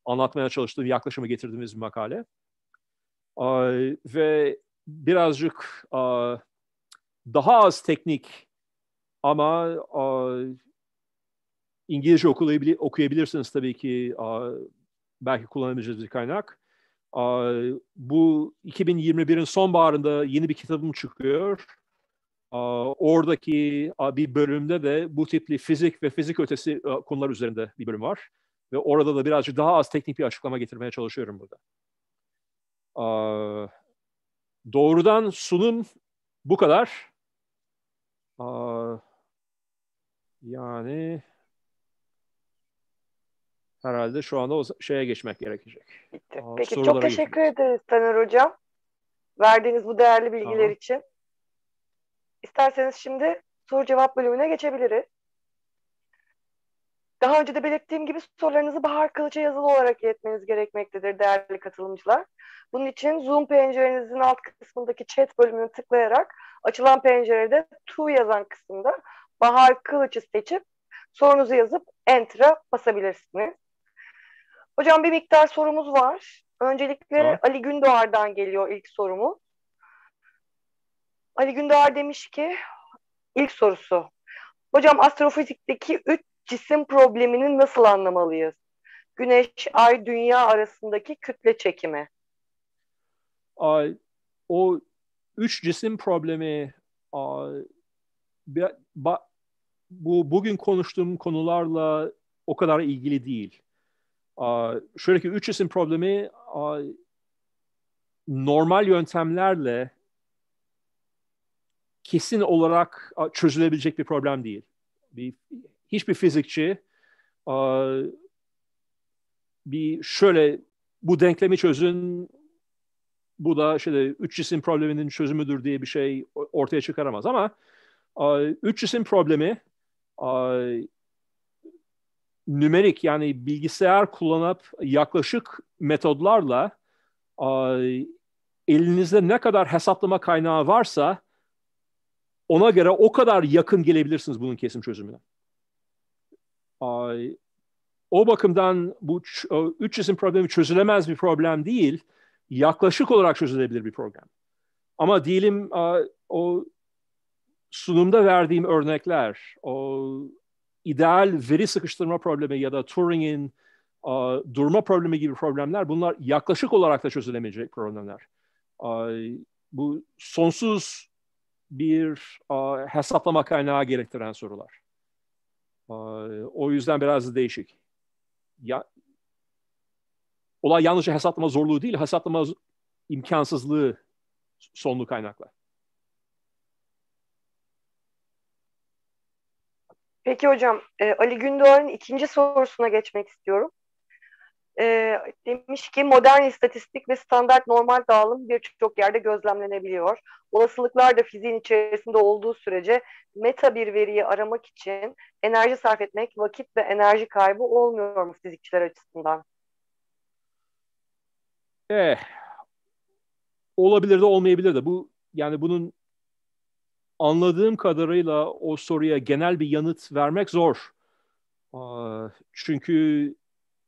anlatmaya çalıştığım yaklaşımı getirdiğimiz bir makale. Ve birazcık daha az teknik ama İngilizce okuyabili okuyabilirsiniz tabii ki a, belki kullanabileceğiniz bir kaynak. A, bu 2021'in sonbaharında yeni bir kitabım çıkıyor. A, oradaki a, bir bölümde de bu tipli fizik ve fizik ötesi a, konular üzerinde bir bölüm var. Ve orada da birazcık daha az teknik bir açıklama getirmeye çalışıyorum burada. A, doğrudan sunum bu kadar. A, yani herhalde şu anda o şeye geçmek gerekecek. Bitti. Aa, Peki çok teşekkür geçmek. ederiz Taner Hocam. Verdiğiniz bu değerli bilgiler tamam. için. İsterseniz şimdi soru cevap bölümüne geçebiliriz. Daha önce de belirttiğim gibi sorularınızı Bahar Kılıç'a yazılı olarak iletmeniz gerekmektedir değerli katılımcılar. Bunun için Zoom pencerenizin alt kısmındaki chat bölümünü tıklayarak açılan pencerede tu yazan kısımda Bahar Kılıç'ı seçip sorunuzu yazıp enter'a basabilirsiniz. Hocam bir miktar sorumuz var. Öncelikle tamam. Ali Gündoğar'dan geliyor ilk sorumu. Ali Gündoğar demiş ki ilk sorusu. Hocam astrofizikteki üç cisim problemini nasıl anlamalıyız? Güneş, ay, dünya arasındaki kütle çekimi. Ay, o üç cisim problemi ay, bu bugün konuştuğum konularla o kadar ilgili değil şuradaki üç isim problemi normal yöntemlerle kesin olarak çözülebilecek bir problem değil. Bir, hiçbir fizikçi bir şöyle bu denklemi çözün bu da şöyle üç cisim probleminin çözümüdür diye bir şey ortaya çıkaramaz ama üç cisim problemi nümerik yani bilgisayar kullanıp yaklaşık metodlarla elinizde ne kadar hesaplama kaynağı varsa ona göre o kadar yakın gelebilirsiniz bunun kesim çözümüne. O bakımdan bu üç cisim problemi çözülemez bir problem değil, yaklaşık olarak çözülebilir bir problem. Ama diyelim o sunumda verdiğim örnekler, o ideal veri sıkıştırma problemi ya da Turing'in uh, durma problemi gibi problemler bunlar yaklaşık olarak da çözülemeyecek problemler. Uh, bu sonsuz bir uh, hesaplama kaynağı gerektiren sorular. O yüzden biraz değişik. Ya, olay yalnızca hesaplama zorluğu değil, hesaplama imkansızlığı sonlu kaynaklar. Peki hocam, e, Ali Gündoğan'ın ikinci sorusuna geçmek istiyorum. E, demiş ki modern istatistik ve standart normal dağılım birçok yerde gözlemlenebiliyor. Olasılıklar da fiziğin içerisinde olduğu sürece meta bir veriyi aramak için enerji sarf etmek vakit ve enerji kaybı olmuyor mu fizikçiler açısından? Eh, olabilir de olmayabilir de bu yani bunun anladığım kadarıyla o soruya genel bir yanıt vermek zor. Çünkü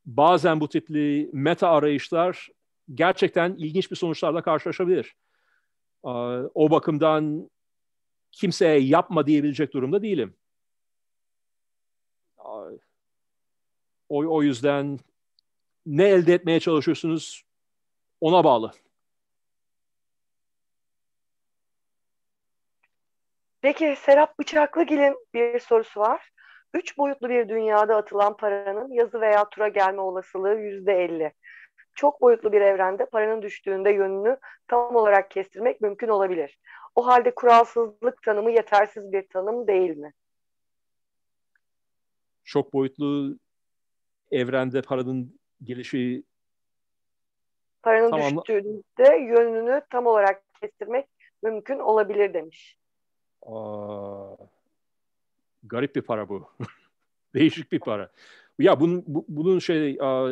bazen bu tipli meta arayışlar gerçekten ilginç bir sonuçlarla karşılaşabilir. O bakımdan kimseye yapma diyebilecek durumda değilim. O, o yüzden ne elde etmeye çalışıyorsunuz ona bağlı. Peki Serap Bıçaklıgil'in bir sorusu var. Üç boyutlu bir dünyada atılan paranın yazı veya tura gelme olasılığı yüzde elli. Çok boyutlu bir evrende paranın düştüğünde yönünü tam olarak kestirmek mümkün olabilir. O halde kuralsızlık tanımı yetersiz bir tanım değil mi? Çok boyutlu evrende paranın gelişi paranın tamam. düştüğünde yönünü tam olarak kestirmek mümkün olabilir demiş. Aa, garip bir para bu. (laughs) Değişik bir para. Ya bunun, bu, bunun şey a,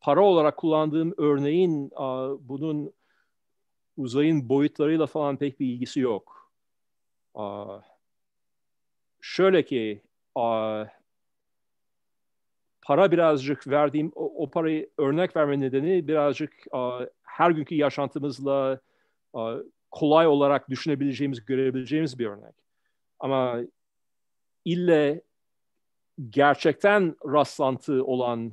para olarak kullandığım örneğin a, bunun uzayın boyutlarıyla falan pek bir ilgisi yok. A, şöyle ki a, para birazcık verdiğim o, o parayı örnek verme nedeni birazcık a, her günkü yaşantımızla a, kolay olarak düşünebileceğimiz, görebileceğimiz bir örnek. Ama ille gerçekten rastlantı olan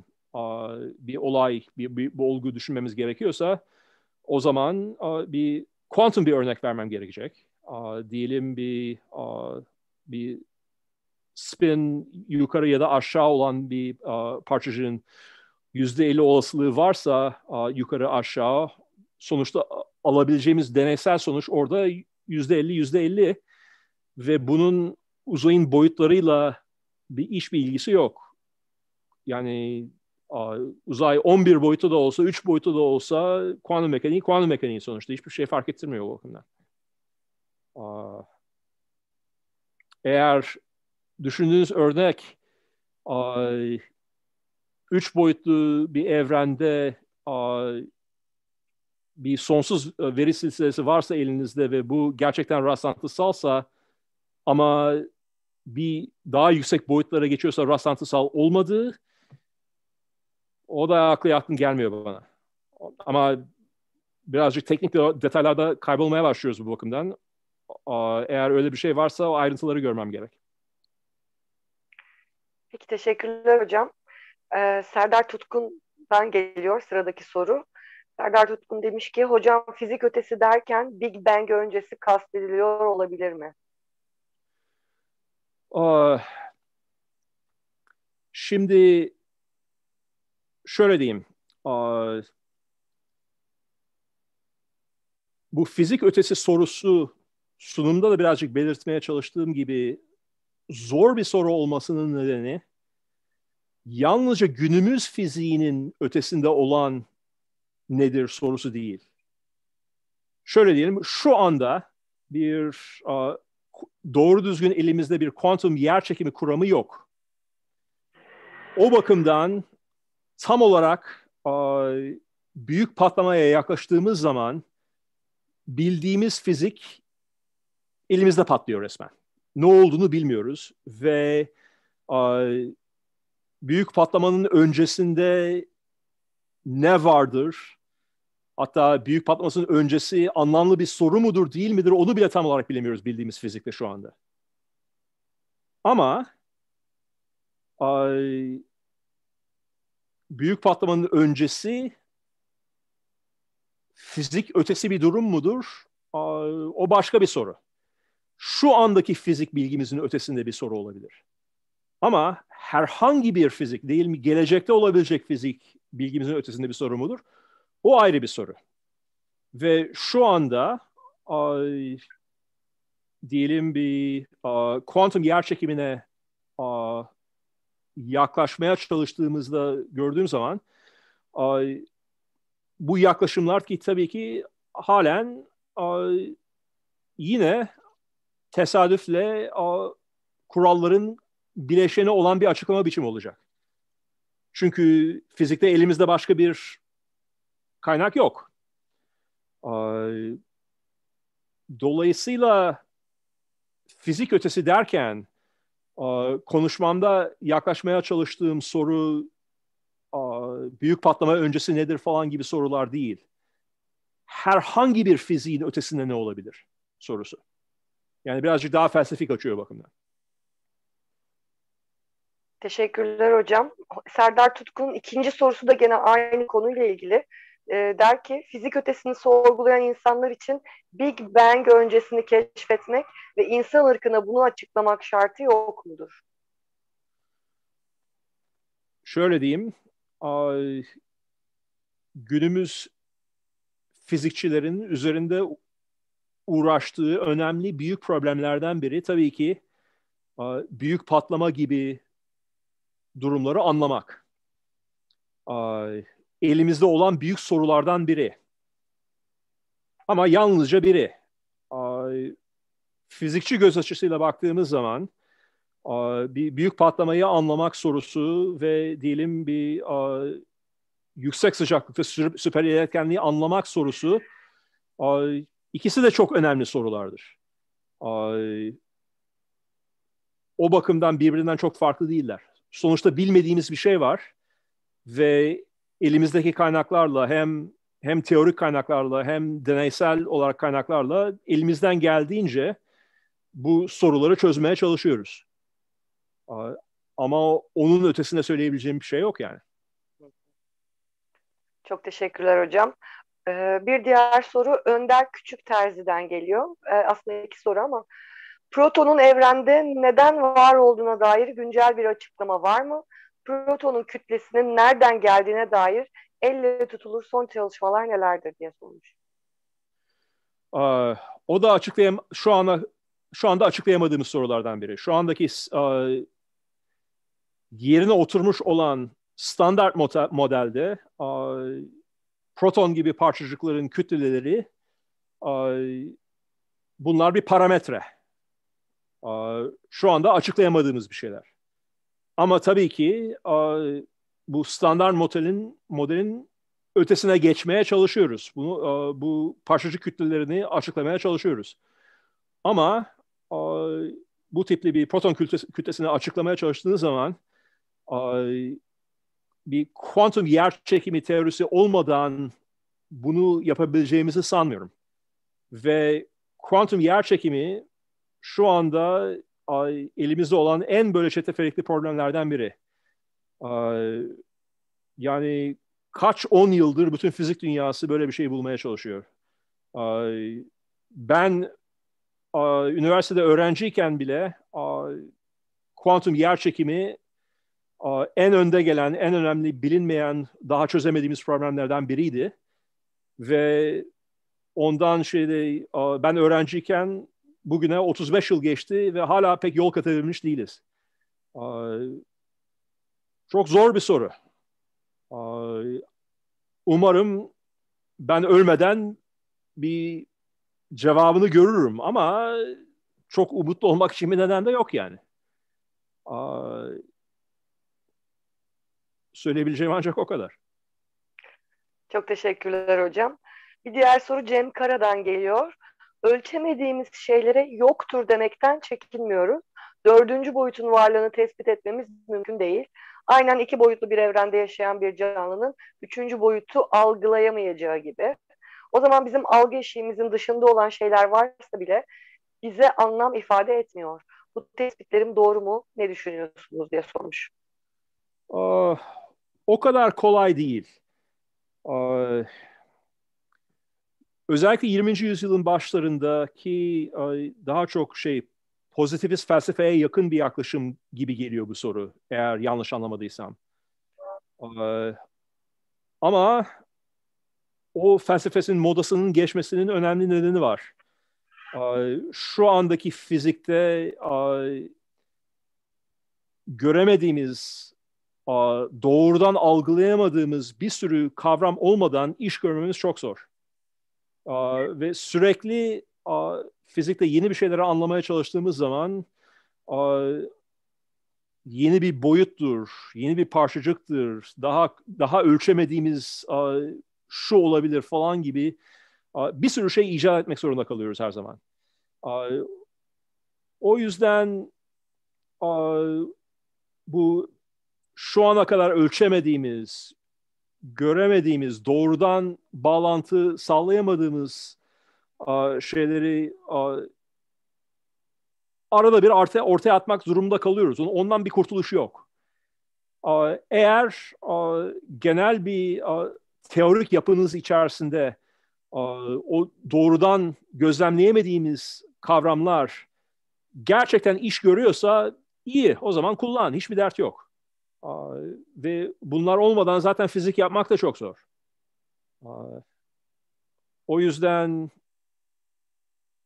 bir olay, bir, bir, bir olgu düşünmemiz gerekiyorsa o zaman bir kuantum bir örnek vermem gerekecek. diyelim bir bir spin yukarı ya da aşağı olan bir a, parçacığın %50 olasılığı varsa yukarı aşağı sonuçta alabileceğimiz deneysel sonuç orada yüzde elli yüzde elli ve bunun uzayın boyutlarıyla bir iş bir ilgisi yok. Yani uzay 11 boyutu da olsa, 3 boyutu da olsa kuantum mekaniği, kuantum mekaniği sonuçta. Hiçbir şey fark ettirmiyor bu bakımdan. Eğer düşündüğünüz örnek üç boyutlu bir evrende bir sonsuz e, veri silsilesi varsa elinizde ve bu gerçekten rastlantısalsa ama bir daha yüksek boyutlara geçiyorsa rastlantısal olmadığı o da aklı aklım gelmiyor bana. Ama birazcık teknik detaylarda kaybolmaya başlıyoruz bu bakımdan. Eğer öyle bir şey varsa o ayrıntıları görmem gerek. Peki teşekkürler hocam. Ee, Serdar Tutkun'dan geliyor sıradaki soru. Serdar Tutkun demiş ki hocam fizik ötesi derken Big Bang öncesi kastediliyor olabilir mi? Ah. Şimdi şöyle diyeyim. Ah. Bu fizik ötesi sorusu sunumda da birazcık belirtmeye çalıştığım gibi zor bir soru olmasının nedeni yalnızca günümüz fiziğinin ötesinde olan nedir sorusu değil. Şöyle diyelim, şu anda bir doğru düzgün elimizde bir kuantum yer çekimi kuramı yok. O bakımdan tam olarak büyük patlamaya yaklaştığımız zaman bildiğimiz fizik elimizde patlıyor resmen. Ne olduğunu bilmiyoruz ve büyük patlamanın öncesinde ne vardır? hatta büyük patlamasının öncesi anlamlı bir soru mudur değil midir onu bile tam olarak bilemiyoruz bildiğimiz fizikte şu anda. Ama ay, büyük patlamanın öncesi fizik ötesi bir durum mudur? Ay, o başka bir soru. Şu andaki fizik bilgimizin ötesinde bir soru olabilir. Ama herhangi bir fizik değil mi gelecekte olabilecek fizik bilgimizin ötesinde bir soru mudur? O ayrı bir soru. Ve şu anda ay, diyelim bir kuantum yerçekimine a, yaklaşmaya çalıştığımızda gördüğüm zaman a, bu yaklaşımlar ki tabii ki halen a, yine tesadüfle a, kuralların bileşeni olan bir açıklama biçimi olacak. Çünkü fizikte elimizde başka bir kaynak yok. Dolayısıyla fizik ötesi derken konuşmamda yaklaşmaya çalıştığım soru büyük patlama öncesi nedir falan gibi sorular değil. Herhangi bir fiziğin ötesinde ne olabilir sorusu. Yani birazcık daha felsefi açıyor bakımdan. Teşekkürler hocam. Serdar Tutkun'un ikinci sorusu da gene aynı konuyla ilgili. E, der ki fizik ötesini sorgulayan insanlar için Big Bang öncesini keşfetmek ve insan ırkına bunu açıklamak şartı yok mudur? Şöyle diyeyim, günümüz fizikçilerin üzerinde uğraştığı önemli büyük problemlerden biri tabii ki büyük patlama gibi durumları anlamak elimizde olan büyük sorulardan biri. Ama yalnızca biri. Fizikçi göz açısıyla baktığımız zaman bir büyük patlamayı anlamak sorusu ve diyelim bir yüksek sıcaklıkta süper iletkenliği anlamak sorusu ikisi de çok önemli sorulardır. O bakımdan birbirinden çok farklı değiller. Sonuçta bilmediğimiz bir şey var ve elimizdeki kaynaklarla hem hem teorik kaynaklarla hem deneysel olarak kaynaklarla elimizden geldiğince bu soruları çözmeye çalışıyoruz. Ama onun ötesinde söyleyebileceğim bir şey yok yani. Çok teşekkürler hocam. Ee, bir diğer soru Önder Küçük Terzi'den geliyor. Ee, aslında iki soru ama Proton'un evrende neden var olduğuna dair güncel bir açıklama var mı? protonun kütlesinin nereden geldiğine dair elle tutulur son çalışmalar nelerdir diye sormuş. Aa, o da açıklayam şu ana şu anda açıklayamadığımız sorulardan biri. Şu andaki a, yerine oturmuş olan standart modelde a, proton gibi parçacıkların kütleleri a, bunlar bir parametre. Şu anda açıklayamadığımız bir şeyler. Ama tabii ki bu standart modelin modelin ötesine geçmeye çalışıyoruz. Bunu bu parçacı kütlelerini açıklamaya çalışıyoruz. Ama bu tipli bir proton kütlesini açıklamaya çalıştığınız zaman bir kuantum yer çekimi teorisi olmadan bunu yapabileceğimizi sanmıyorum. Ve kuantum yer çekimi şu anda elimizde olan en böyle çeteferikli problemlerden biri. Yani kaç on yıldır bütün fizik dünyası böyle bir şey bulmaya çalışıyor. Ben üniversitede öğrenciyken bile kuantum yer çekimi en önde gelen, en önemli bilinmeyen, daha çözemediğimiz problemlerden biriydi. Ve ondan şeyde ben öğrenciyken bugüne 35 yıl geçti ve hala pek yol kat edilmiş değiliz. Çok zor bir soru. Umarım ben ölmeden bir cevabını görürüm ama çok umutlu olmak için bir neden de yok yani. Söyleyebileceğim ancak o kadar. Çok teşekkürler hocam. Bir diğer soru Cem Kara'dan geliyor ölçemediğimiz şeylere yoktur demekten çekinmiyoruz. Dördüncü boyutun varlığını tespit etmemiz mümkün değil. Aynen iki boyutlu bir evrende yaşayan bir canlının üçüncü boyutu algılayamayacağı gibi. O zaman bizim algı eşiğimizin dışında olan şeyler varsa bile bize anlam ifade etmiyor. Bu tespitlerim doğru mu? Ne düşünüyorsunuz diye sormuş. Oh, o kadar kolay değil. Oh özellikle 20. yüzyılın başlarındaki daha çok şey pozitivist felsefeye yakın bir yaklaşım gibi geliyor bu soru eğer yanlış anlamadıysam. Ama o felsefesinin modasının geçmesinin önemli nedeni var. Şu andaki fizikte göremediğimiz, doğrudan algılayamadığımız bir sürü kavram olmadan iş görmemiz çok zor ve sürekli fizikte yeni bir şeyleri anlamaya çalıştığımız zaman yeni bir boyuttur, yeni bir parçacıktır, daha daha ölçemediğimiz şu olabilir falan gibi bir sürü şey icat etmek zorunda kalıyoruz her zaman. O yüzden bu şu ana kadar ölçemediğimiz, göremediğimiz, doğrudan bağlantı sağlayamadığımız şeyleri arada bir ortaya, atmak durumunda kalıyoruz. Ondan bir kurtuluş yok. eğer genel bir teorik yapınız içerisinde o doğrudan gözlemleyemediğimiz kavramlar gerçekten iş görüyorsa iyi o zaman kullan hiçbir dert yok. Ve bunlar olmadan zaten fizik yapmak da çok zor. O yüzden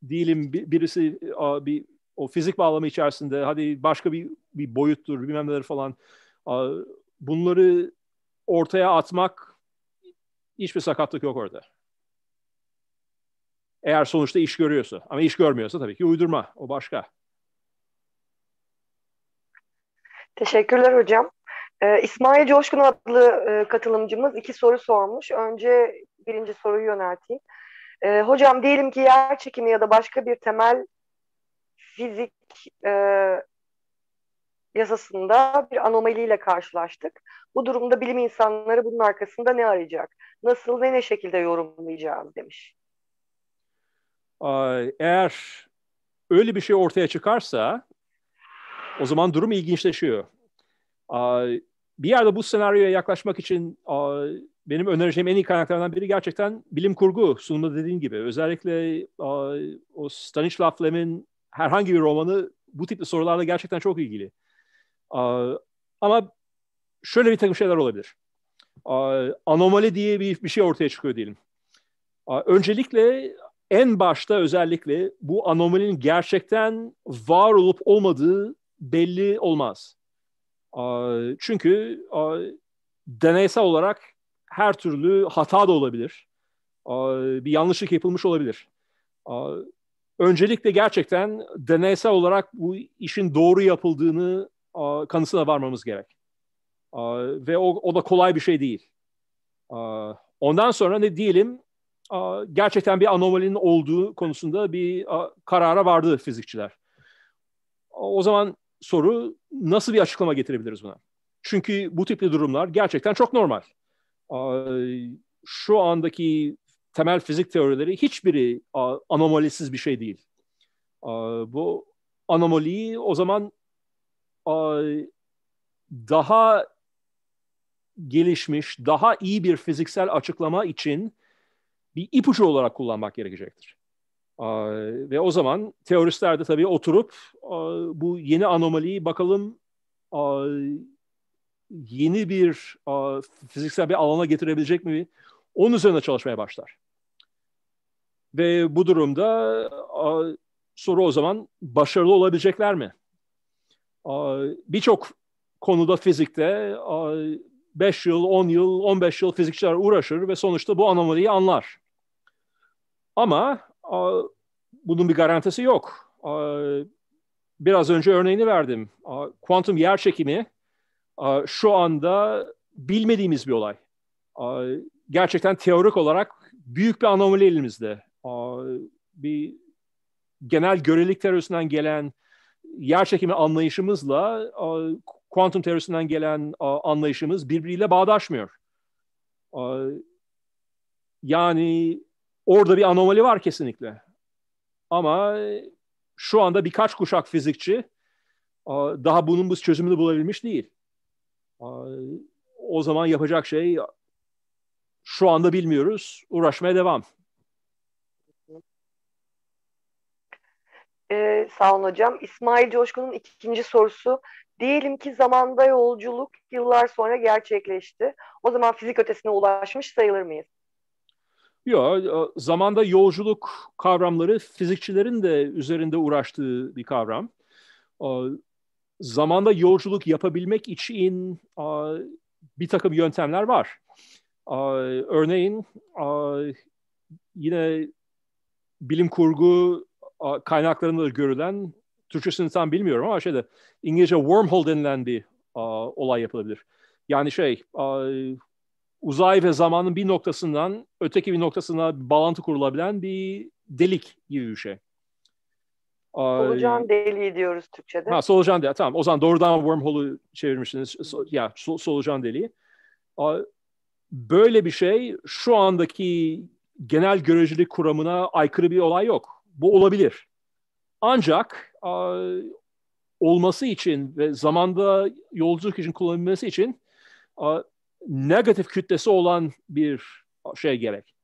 diyelim birisi bir o fizik bağlamı içerisinde hadi başka bir bir boyuttur bilmem neler falan bunları ortaya atmak hiçbir sakatlık yok orada. Eğer sonuçta iş görüyorsa. Ama iş görmüyorsa tabii ki uydurma. O başka. Teşekkürler hocam. Ee, İsmail Coşkun adlı e, katılımcımız iki soru sormuş. Önce birinci soruyu yönelteyim. Ee, hocam diyelim ki yer çekimi ya da başka bir temel fizik e, yasasında bir anomaliyle karşılaştık. Bu durumda bilim insanları bunun arkasında ne arayacak? Nasıl ve ne şekilde yorumlayacağız demiş. Ee, eğer öyle bir şey ortaya çıkarsa o zaman durum ilginçleşiyor bir yerde bu senaryoya yaklaşmak için benim önereceğim en iyi kaynaklardan biri gerçekten bilim kurgu sunumda dediğin gibi. Özellikle o Stanislav Lem'in herhangi bir romanı bu tipli sorularla gerçekten çok ilgili. Ama şöyle bir takım şeyler olabilir. Anomali diye bir, bir şey ortaya çıkıyor diyelim. Öncelikle en başta özellikle bu anomalinin gerçekten var olup olmadığı belli olmaz. Çünkü deneysel olarak her türlü hata da olabilir. Bir yanlışlık yapılmış olabilir. Öncelikle gerçekten deneysel olarak bu işin doğru yapıldığını kanısına varmamız gerek. Ve o, o da kolay bir şey değil. Ondan sonra ne diyelim gerçekten bir anomalinin olduğu konusunda bir karara vardı fizikçiler. O zaman soru nasıl bir açıklama getirebiliriz buna? Çünkü bu tipli durumlar gerçekten çok normal. Şu andaki temel fizik teorileri hiçbiri anomalisiz bir şey değil. Bu anomaliyi o zaman daha gelişmiş, daha iyi bir fiziksel açıklama için bir ipucu olarak kullanmak gerekecektir. Ve o zaman teoristler de tabii oturup bu yeni anomaliyi bakalım yeni bir fiziksel bir alana getirebilecek mi? Onun üzerine çalışmaya başlar. Ve bu durumda soru o zaman başarılı olabilecekler mi? Birçok konuda fizikte 5 yıl, 10 yıl, 15 yıl fizikçiler uğraşır ve sonuçta bu anomaliyi anlar. Ama bunun bir garantisi yok. Biraz önce örneğini verdim. Kuantum yer çekimi şu anda bilmediğimiz bir olay. Gerçekten teorik olarak büyük bir anomali elimizde. Bir genel görelilik teorisinden gelen yer çekimi anlayışımızla kuantum teorisinden gelen anlayışımız birbiriyle bağdaşmıyor. Yani Orada bir anomali var kesinlikle. Ama e, şu anda birkaç kuşak fizikçi daha bunun bu çözümünü bulabilmiş değil. O zaman yapacak şey şu anda bilmiyoruz. Uğraşmaya devam. Ee, sağ olun hocam. İsmail Coşkun'un ikinci sorusu. Diyelim ki zamanda yolculuk yıllar sonra gerçekleşti. O zaman fizik ötesine ulaşmış sayılır mıyız? Yok, zamanda yolculuk kavramları fizikçilerin de üzerinde uğraştığı bir kavram. Zamanda yolculuk yapabilmek için bir takım yöntemler var. Örneğin yine bilim kurgu kaynaklarında görülen, Türkçesini tam bilmiyorum ama şeyde İngilizce wormhole denilen bir olay yapılabilir. Yani şey uzay ve zamanın bir noktasından öteki bir noktasına bir bağlantı kurulabilen bir delik gibi bir şey. Solucan deliği diyoruz Türkçe'de. Ha, solucan deliği. Tamam. O zaman doğrudan wormhole'u çevirmişsiniz. So, ya so, solucan deliği. Böyle bir şey şu andaki genel görecelik kuramına aykırı bir olay yok. Bu olabilir. Ancak olması için ve zamanda yolculuk için kullanılması için negatif kütlesi olan bir şey gerek.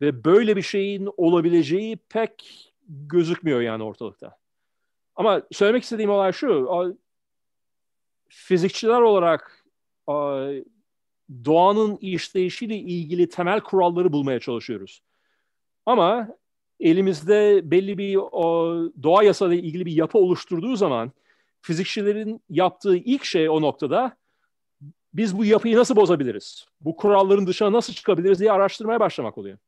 Ve böyle bir şeyin olabileceği pek gözükmüyor yani ortalıkta. Ama söylemek istediğim olay şu. Fizikçiler olarak doğanın işleyişiyle ilgili temel kuralları bulmaya çalışıyoruz. Ama elimizde belli bir o doğa yasayla ilgili bir yapı oluşturduğu zaman fizikçilerin yaptığı ilk şey o noktada biz bu yapıyı nasıl bozabiliriz? Bu kuralların dışına nasıl çıkabiliriz diye araştırmaya başlamak oluyor.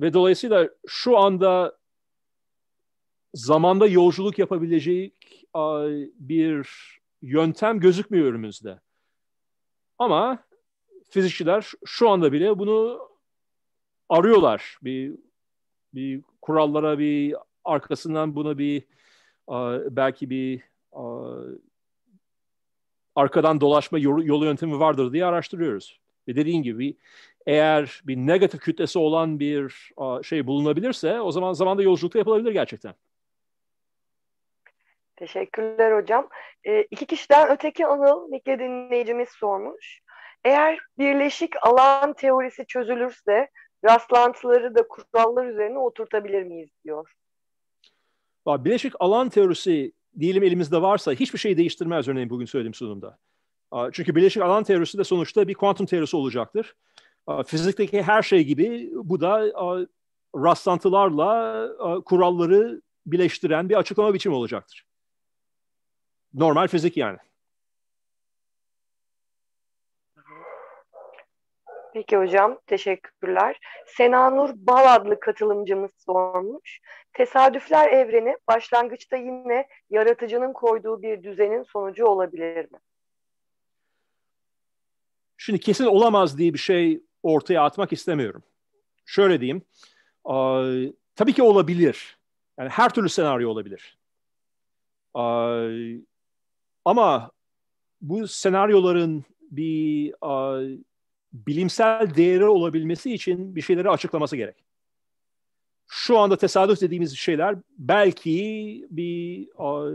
Ve dolayısıyla şu anda zamanda yolculuk yapabilecek bir yöntem gözükmüyor önümüzde. Ama fizikçiler şu anda bile bunu arıyorlar. Bir, bir kurallara bir arkasından buna bir belki bir arkadan dolaşma yolu, yolu yöntemi vardır diye araştırıyoruz. Ve dediğin gibi eğer bir negatif kütlesi olan bir şey bulunabilirse o zaman zamanda yolculukta yapılabilir gerçekten. Teşekkürler hocam. E, iki kişiden öteki Anıl Nikle dinleyicimiz sormuş. Eğer birleşik alan teorisi çözülürse rastlantıları da kurallar üzerine oturtabilir miyiz diyor. Birleşik alan teorisi diyelim elimizde varsa hiçbir şey değiştirmez örneğin bugün söylediğim sunumda. Çünkü bileşik alan teorisi de sonuçta bir kuantum teorisi olacaktır. Fizikteki her şey gibi bu da rastlantılarla kuralları birleştiren bir açıklama biçimi olacaktır. Normal fizik yani. Peki hocam, teşekkürler. Sena Nur Bal adlı katılımcımız sormuş. Tesadüfler evreni başlangıçta yine yaratıcının koyduğu bir düzenin sonucu olabilir mi? Şimdi kesin olamaz diye bir şey ortaya atmak istemiyorum. Şöyle diyeyim. Tabii ki olabilir. Yani her türlü senaryo olabilir. Ama bu senaryoların bir bilimsel değeri olabilmesi için bir şeyleri açıklaması gerek şu anda tesadüf dediğimiz şeyler belki bir a,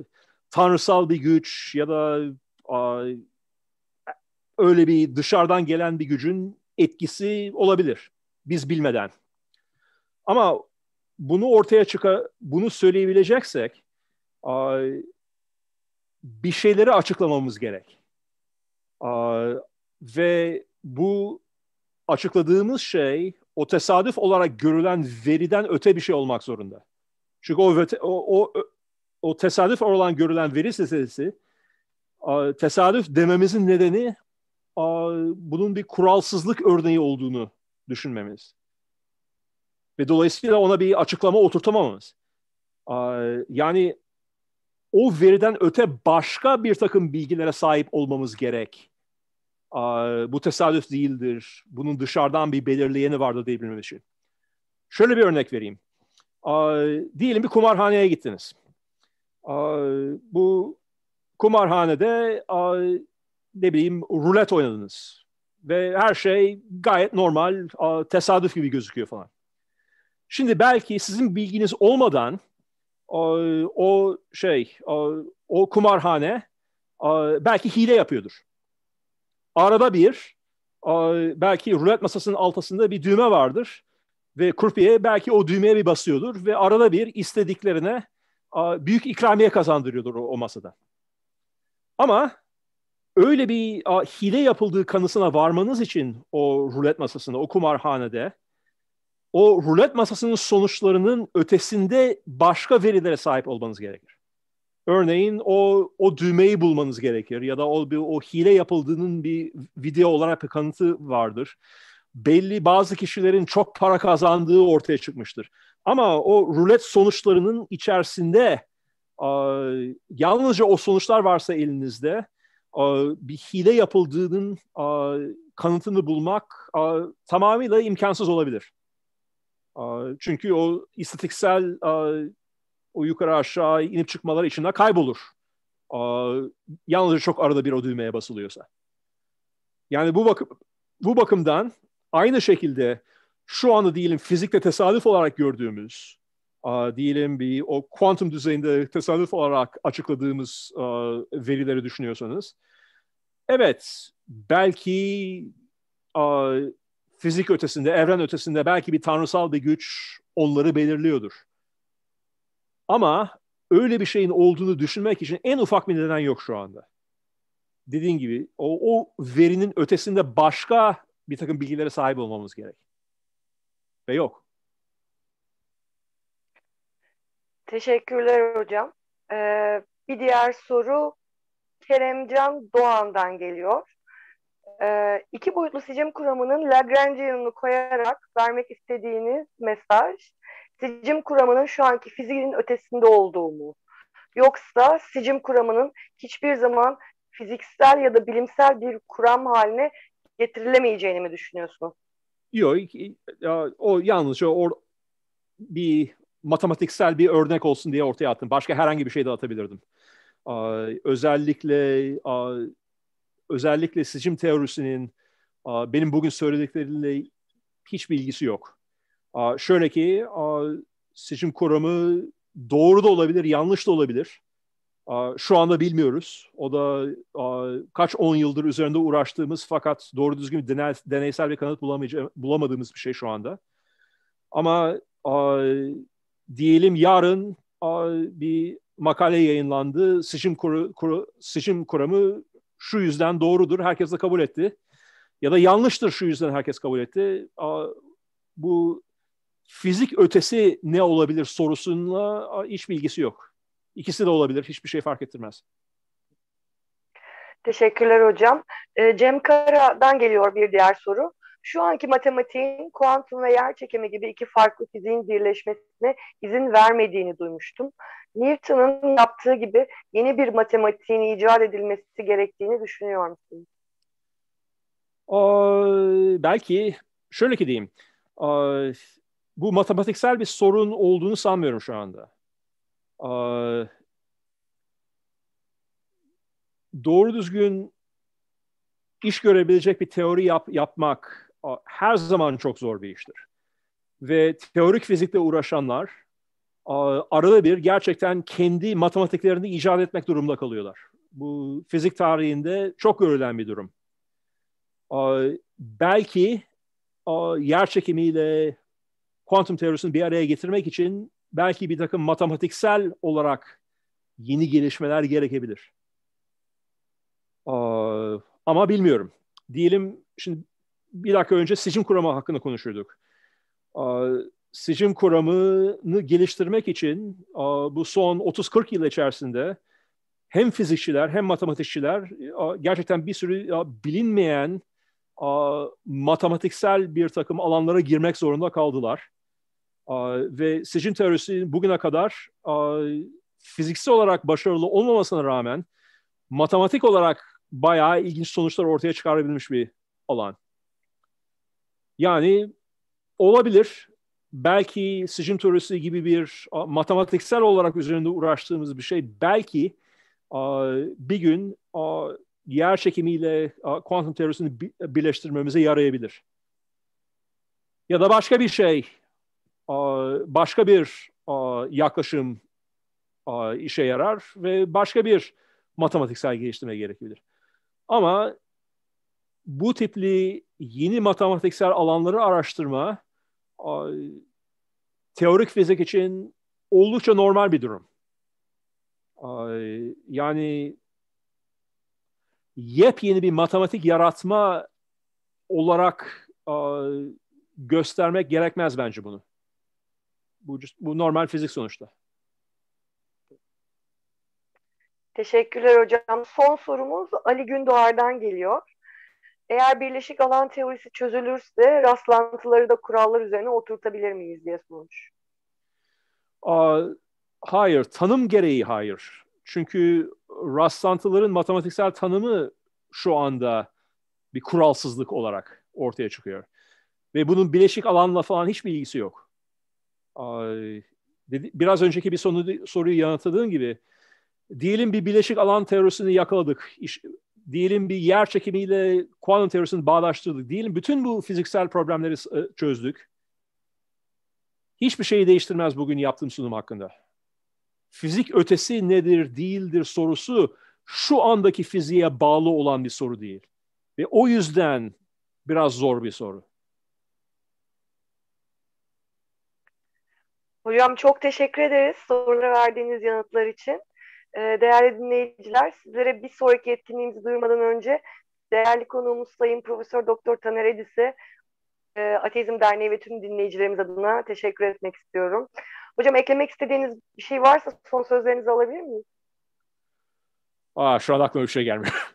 tanrısal bir güç ya da a, öyle bir dışarıdan gelen bir gücün etkisi olabilir biz bilmeden. Ama bunu ortaya çıka bunu söyleyebileceksek a, bir şeyleri açıklamamız gerek. A, ve bu açıkladığımız şey o tesadüf olarak görülen veriden öte bir şey olmak zorunda. Çünkü o, o, o, o tesadüf olan görülen veri sesi, tesadüf dememizin nedeni bunun bir kuralsızlık örneği olduğunu düşünmemiz. Ve dolayısıyla ona bir açıklama oturtamamız. Yani o veriden öte başka bir takım bilgilere sahip olmamız gerek bu tesadüf değildir, bunun dışarıdan bir belirleyeni vardır diyebilmem için. Şöyle bir örnek vereyim. Diyelim bir kumarhaneye gittiniz. Bu kumarhanede ne bileyim rulet oynadınız. Ve her şey gayet normal, tesadüf gibi gözüküyor falan. Şimdi belki sizin bilginiz olmadan o şey, o kumarhane belki hile yapıyordur arada bir belki rulet masasının altasında bir düğme vardır ve kurpiye belki o düğmeye bir basıyordur ve arada bir istediklerine büyük ikramiye kazandırıyordur o masada. Ama öyle bir hile yapıldığı kanısına varmanız için o rulet masasında, o kumarhanede o rulet masasının sonuçlarının ötesinde başka verilere sahip olmanız gerekir. Örneğin o o düğmeyi bulmanız gerekir ya da o bir o hile yapıldığının bir video olarak bir kanıtı vardır. Belli bazı kişilerin çok para kazandığı ortaya çıkmıştır. Ama o rulet sonuçlarının içerisinde yalnızca o sonuçlar varsa elinizde bir hile yapıldığının kanıtını bulmak tamamıyla imkansız olabilir. Çünkü o istatiksel o yukarı aşağı inip çıkmaları içinde kaybolur. Aa, yalnızca çok arada bir o düğmeye basılıyorsa. Yani bu, bakım, bu bakımdan aynı şekilde şu anda diyelim fizikte tesadüf olarak gördüğümüz, a, diyelim bir o kuantum düzeyinde tesadüf olarak açıkladığımız a, verileri düşünüyorsanız, evet belki a, fizik ötesinde, evren ötesinde belki bir tanrısal bir güç onları belirliyordur. Ama öyle bir şeyin olduğunu düşünmek için en ufak bir neden yok şu anda. Dediğin gibi o, o verinin ötesinde başka bir takım bilgilere sahip olmamız gerek. Ve yok. Teşekkürler hocam. Ee, bir diğer soru Keremcan Doğan'dan geliyor. Ee, iki boyutlu sicim kuramının Lagrangian'ını koyarak vermek istediğiniz mesaj sicim kuramının şu anki fiziğin ötesinde olduğumu, yoksa sicim kuramının hiçbir zaman fiziksel ya da bilimsel bir kuram haline getirilemeyeceğini mi düşünüyorsunuz? Yok, o yalnızca o bir matematiksel bir örnek olsun diye ortaya attım. Başka herhangi bir şey de atabilirdim. Özellikle özellikle sicim teorisinin benim bugün söylediklerimle hiçbir ilgisi yok. A, şöyle ki seçim kuramı doğru da olabilir, yanlış da olabilir. şu anda bilmiyoruz. O da kaç on yıldır üzerinde uğraştığımız fakat doğru düzgün deneysel bir kanıt bulamadığımız bir şey şu anda. Ama diyelim yarın bir makale yayınlandı. Seçim, kuru, kuru, seçim kuramı şu yüzden doğrudur, herkes de kabul etti. Ya da yanlıştır şu yüzden herkes kabul etti. bu fizik ötesi ne olabilir sorusunla hiç bilgisi yok. İkisi de olabilir. Hiçbir şey fark ettirmez. Teşekkürler hocam. Ee, Cem Kara'dan geliyor bir diğer soru. Şu anki matematiğin kuantum ve yer çekimi gibi iki farklı fiziğin birleşmesine izin vermediğini duymuştum. Newton'un yaptığı gibi yeni bir matematiğin icat edilmesi gerektiğini düşünüyor musunuz? Ee, belki şöyle ki diyeyim. Ee, bu matematiksel bir sorun olduğunu sanmıyorum şu anda. Ee, doğru düzgün iş görebilecek bir teori yap, yapmak her zaman çok zor bir iştir. Ve teorik fizikle uğraşanlar arada bir gerçekten kendi matematiklerini icat etmek durumunda kalıyorlar. Bu fizik tarihinde çok görülen bir durum. Belki yer çekimiyle kuantum teorisini bir araya getirmek için belki bir takım matematiksel olarak yeni gelişmeler gerekebilir. ama bilmiyorum. Diyelim şimdi bir dakika önce sicim kuramı hakkında konuşuyorduk. Aa, sicim kuramını geliştirmek için bu son 30-40 yıl içerisinde hem fizikçiler hem matematikçiler gerçekten bir sürü bilinmeyen matematiksel bir takım alanlara girmek zorunda kaldılar ve seçim teorisi bugüne kadar fiziksel olarak başarılı olmamasına rağmen matematik olarak bayağı ilginç sonuçlar ortaya çıkarabilmiş bir alan. Yani olabilir. Belki sicim teorisi gibi bir matematiksel olarak üzerinde uğraştığımız bir şey belki bir gün yer çekimiyle kuantum teorisini birleştirmemize yarayabilir. Ya da başka bir şey başka bir yaklaşım işe yarar ve başka bir matematiksel geliştirme gerekebilir. Ama bu tipli yeni matematiksel alanları araştırma teorik fizik için oldukça normal bir durum. Yani yepyeni bir matematik yaratma olarak göstermek gerekmez bence bunu. Bu, bu normal fizik sonuçta. Teşekkürler hocam. Son sorumuz Ali Gündoğar'dan geliyor. Eğer birleşik alan teorisi çözülürse rastlantıları da kurallar üzerine oturtabilir miyiz diye sormuş. Aa, hayır, tanım gereği hayır. Çünkü rastlantıların matematiksel tanımı şu anda bir kuralsızlık olarak ortaya çıkıyor. Ve bunun bileşik alanla falan hiçbir ilgisi yok biraz önceki bir sonu, soruyu yanıtladığın gibi diyelim bir bileşik alan teorisini yakaladık. İş, diyelim bir yer çekimiyle kuantum teorisini bağdaştırdık. Diyelim bütün bu fiziksel problemleri e, çözdük. Hiçbir şeyi değiştirmez bugün yaptığım sunum hakkında. Fizik ötesi nedir, değildir sorusu şu andaki fiziğe bağlı olan bir soru değil. Ve o yüzden biraz zor bir soru. Hocam çok teşekkür ederiz sorulara verdiğiniz yanıtlar için. Ee, değerli dinleyiciler, sizlere bir sonraki etkinliğimizi duyurmadan önce değerli konuğumuz Sayın Profesör Doktor Taner Edis'e e, Ateizm Derneği ve tüm dinleyicilerimiz adına teşekkür etmek istiyorum. Hocam eklemek istediğiniz bir şey varsa son sözlerinizi alabilir miyim? Aa, şu an aklıma bir şey gelmiyor.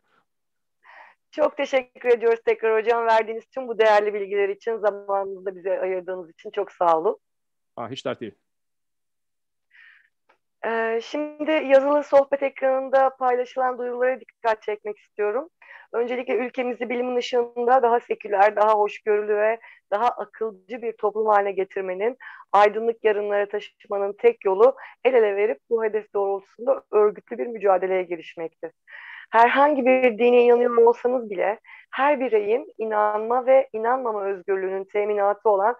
(laughs) Çok teşekkür ediyoruz tekrar hocam verdiğiniz tüm bu değerli bilgiler için, zamanınızı bize ayırdığınız için çok sağ olun. Aa, ah, hiç dert değil. Ee, şimdi yazılı sohbet ekranında paylaşılan duyurulara dikkat çekmek istiyorum. Öncelikle ülkemizi bilimin ışığında daha seküler, daha hoşgörülü ve daha akılcı bir toplum haline getirmenin, aydınlık yarınlara taşımanın tek yolu el ele verip bu hedef doğrultusunda örgütlü bir mücadeleye girişmektir. Herhangi bir dine inanıyor olsanız bile her bireyin inanma ve inanmama özgürlüğünün teminatı olan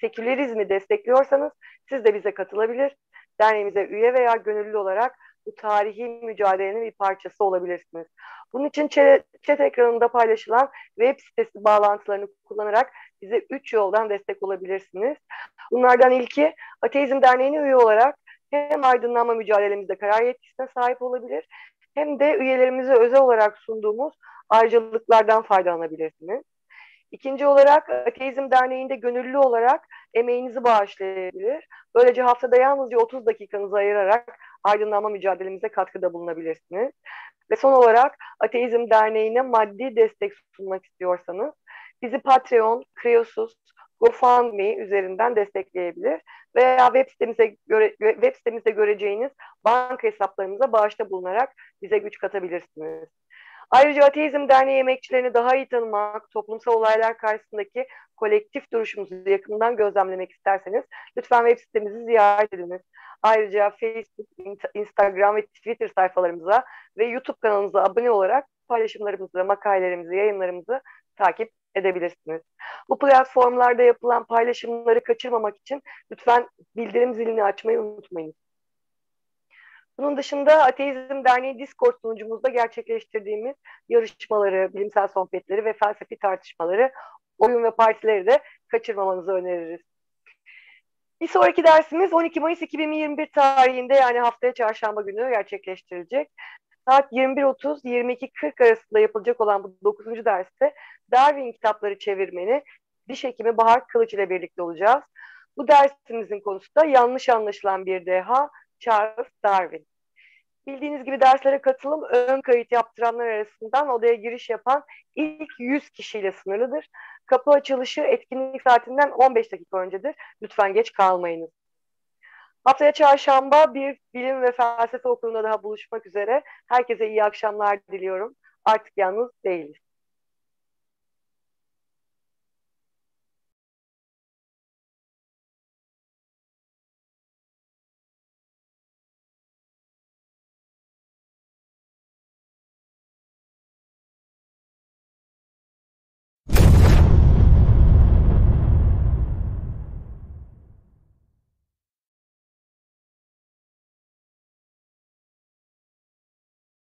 sekülerizmi destekliyorsanız siz de bize katılabilir. Derneğimize üye veya gönüllü olarak bu tarihi mücadelenin bir parçası olabilirsiniz. Bunun için chat ekranında paylaşılan web sitesi bağlantılarını kullanarak bize üç yoldan destek olabilirsiniz. Bunlardan ilki Ateizm Derneği'ne üye olarak hem aydınlanma mücadelemizde karar yetkisine sahip olabilir hem de üyelerimize özel olarak sunduğumuz ayrıcalıklardan faydalanabilirsiniz. İkinci olarak Ateizm Derneği'nde gönüllü olarak emeğinizi bağışlayabilir. Böylece haftada yalnızca 30 dakikanızı ayırarak aydınlanma mücadelemize katkıda bulunabilirsiniz. Ve son olarak Ateizm Derneği'ne maddi destek sunmak istiyorsanız bizi Patreon, Kreosus, GoFundMe üzerinden destekleyebilir veya web sitemize göre, web sitemizde göreceğiniz banka hesaplarımıza bağışta bulunarak bize güç katabilirsiniz. Ayrıca Ateizm Derneği emekçilerini daha iyi tanımak, toplumsal olaylar karşısındaki kolektif duruşumuzu yakından gözlemlemek isterseniz lütfen web sitemizi ziyaret ediniz. Ayrıca Facebook, Instagram ve Twitter sayfalarımıza ve YouTube kanalımıza abone olarak paylaşımlarımızı, makalelerimizi, yayınlarımızı takip edebilirsiniz. Bu platformlarda yapılan paylaşımları kaçırmamak için lütfen bildirim zilini açmayı unutmayın. Bunun dışında Ateizm Derneği Discord sunucumuzda gerçekleştirdiğimiz yarışmaları, bilimsel sohbetleri ve felsefi tartışmaları, oyun ve partileri de kaçırmamanızı öneririz. Bir sonraki dersimiz 12 Mayıs 2021 tarihinde yani haftaya çarşamba günü gerçekleştirilecek. Saat 21.30-22.40 arasında yapılacak olan bu 9. derste Darwin kitapları çevirmeni diş hekimi Bahar Kılıç ile birlikte olacağız. Bu dersimizin konusu da yanlış anlaşılan bir deha Charles Darwin. Bildiğiniz gibi derslere katılım ön kayıt yaptıranlar arasından odaya giriş yapan ilk 100 kişiyle sınırlıdır. Kapı açılışı etkinlik saatinden 15 dakika öncedir. Lütfen geç kalmayınız. Haftaya çarşamba bir bilim ve felsefe okulunda daha buluşmak üzere. Herkese iyi akşamlar diliyorum. Artık yalnız değiliz.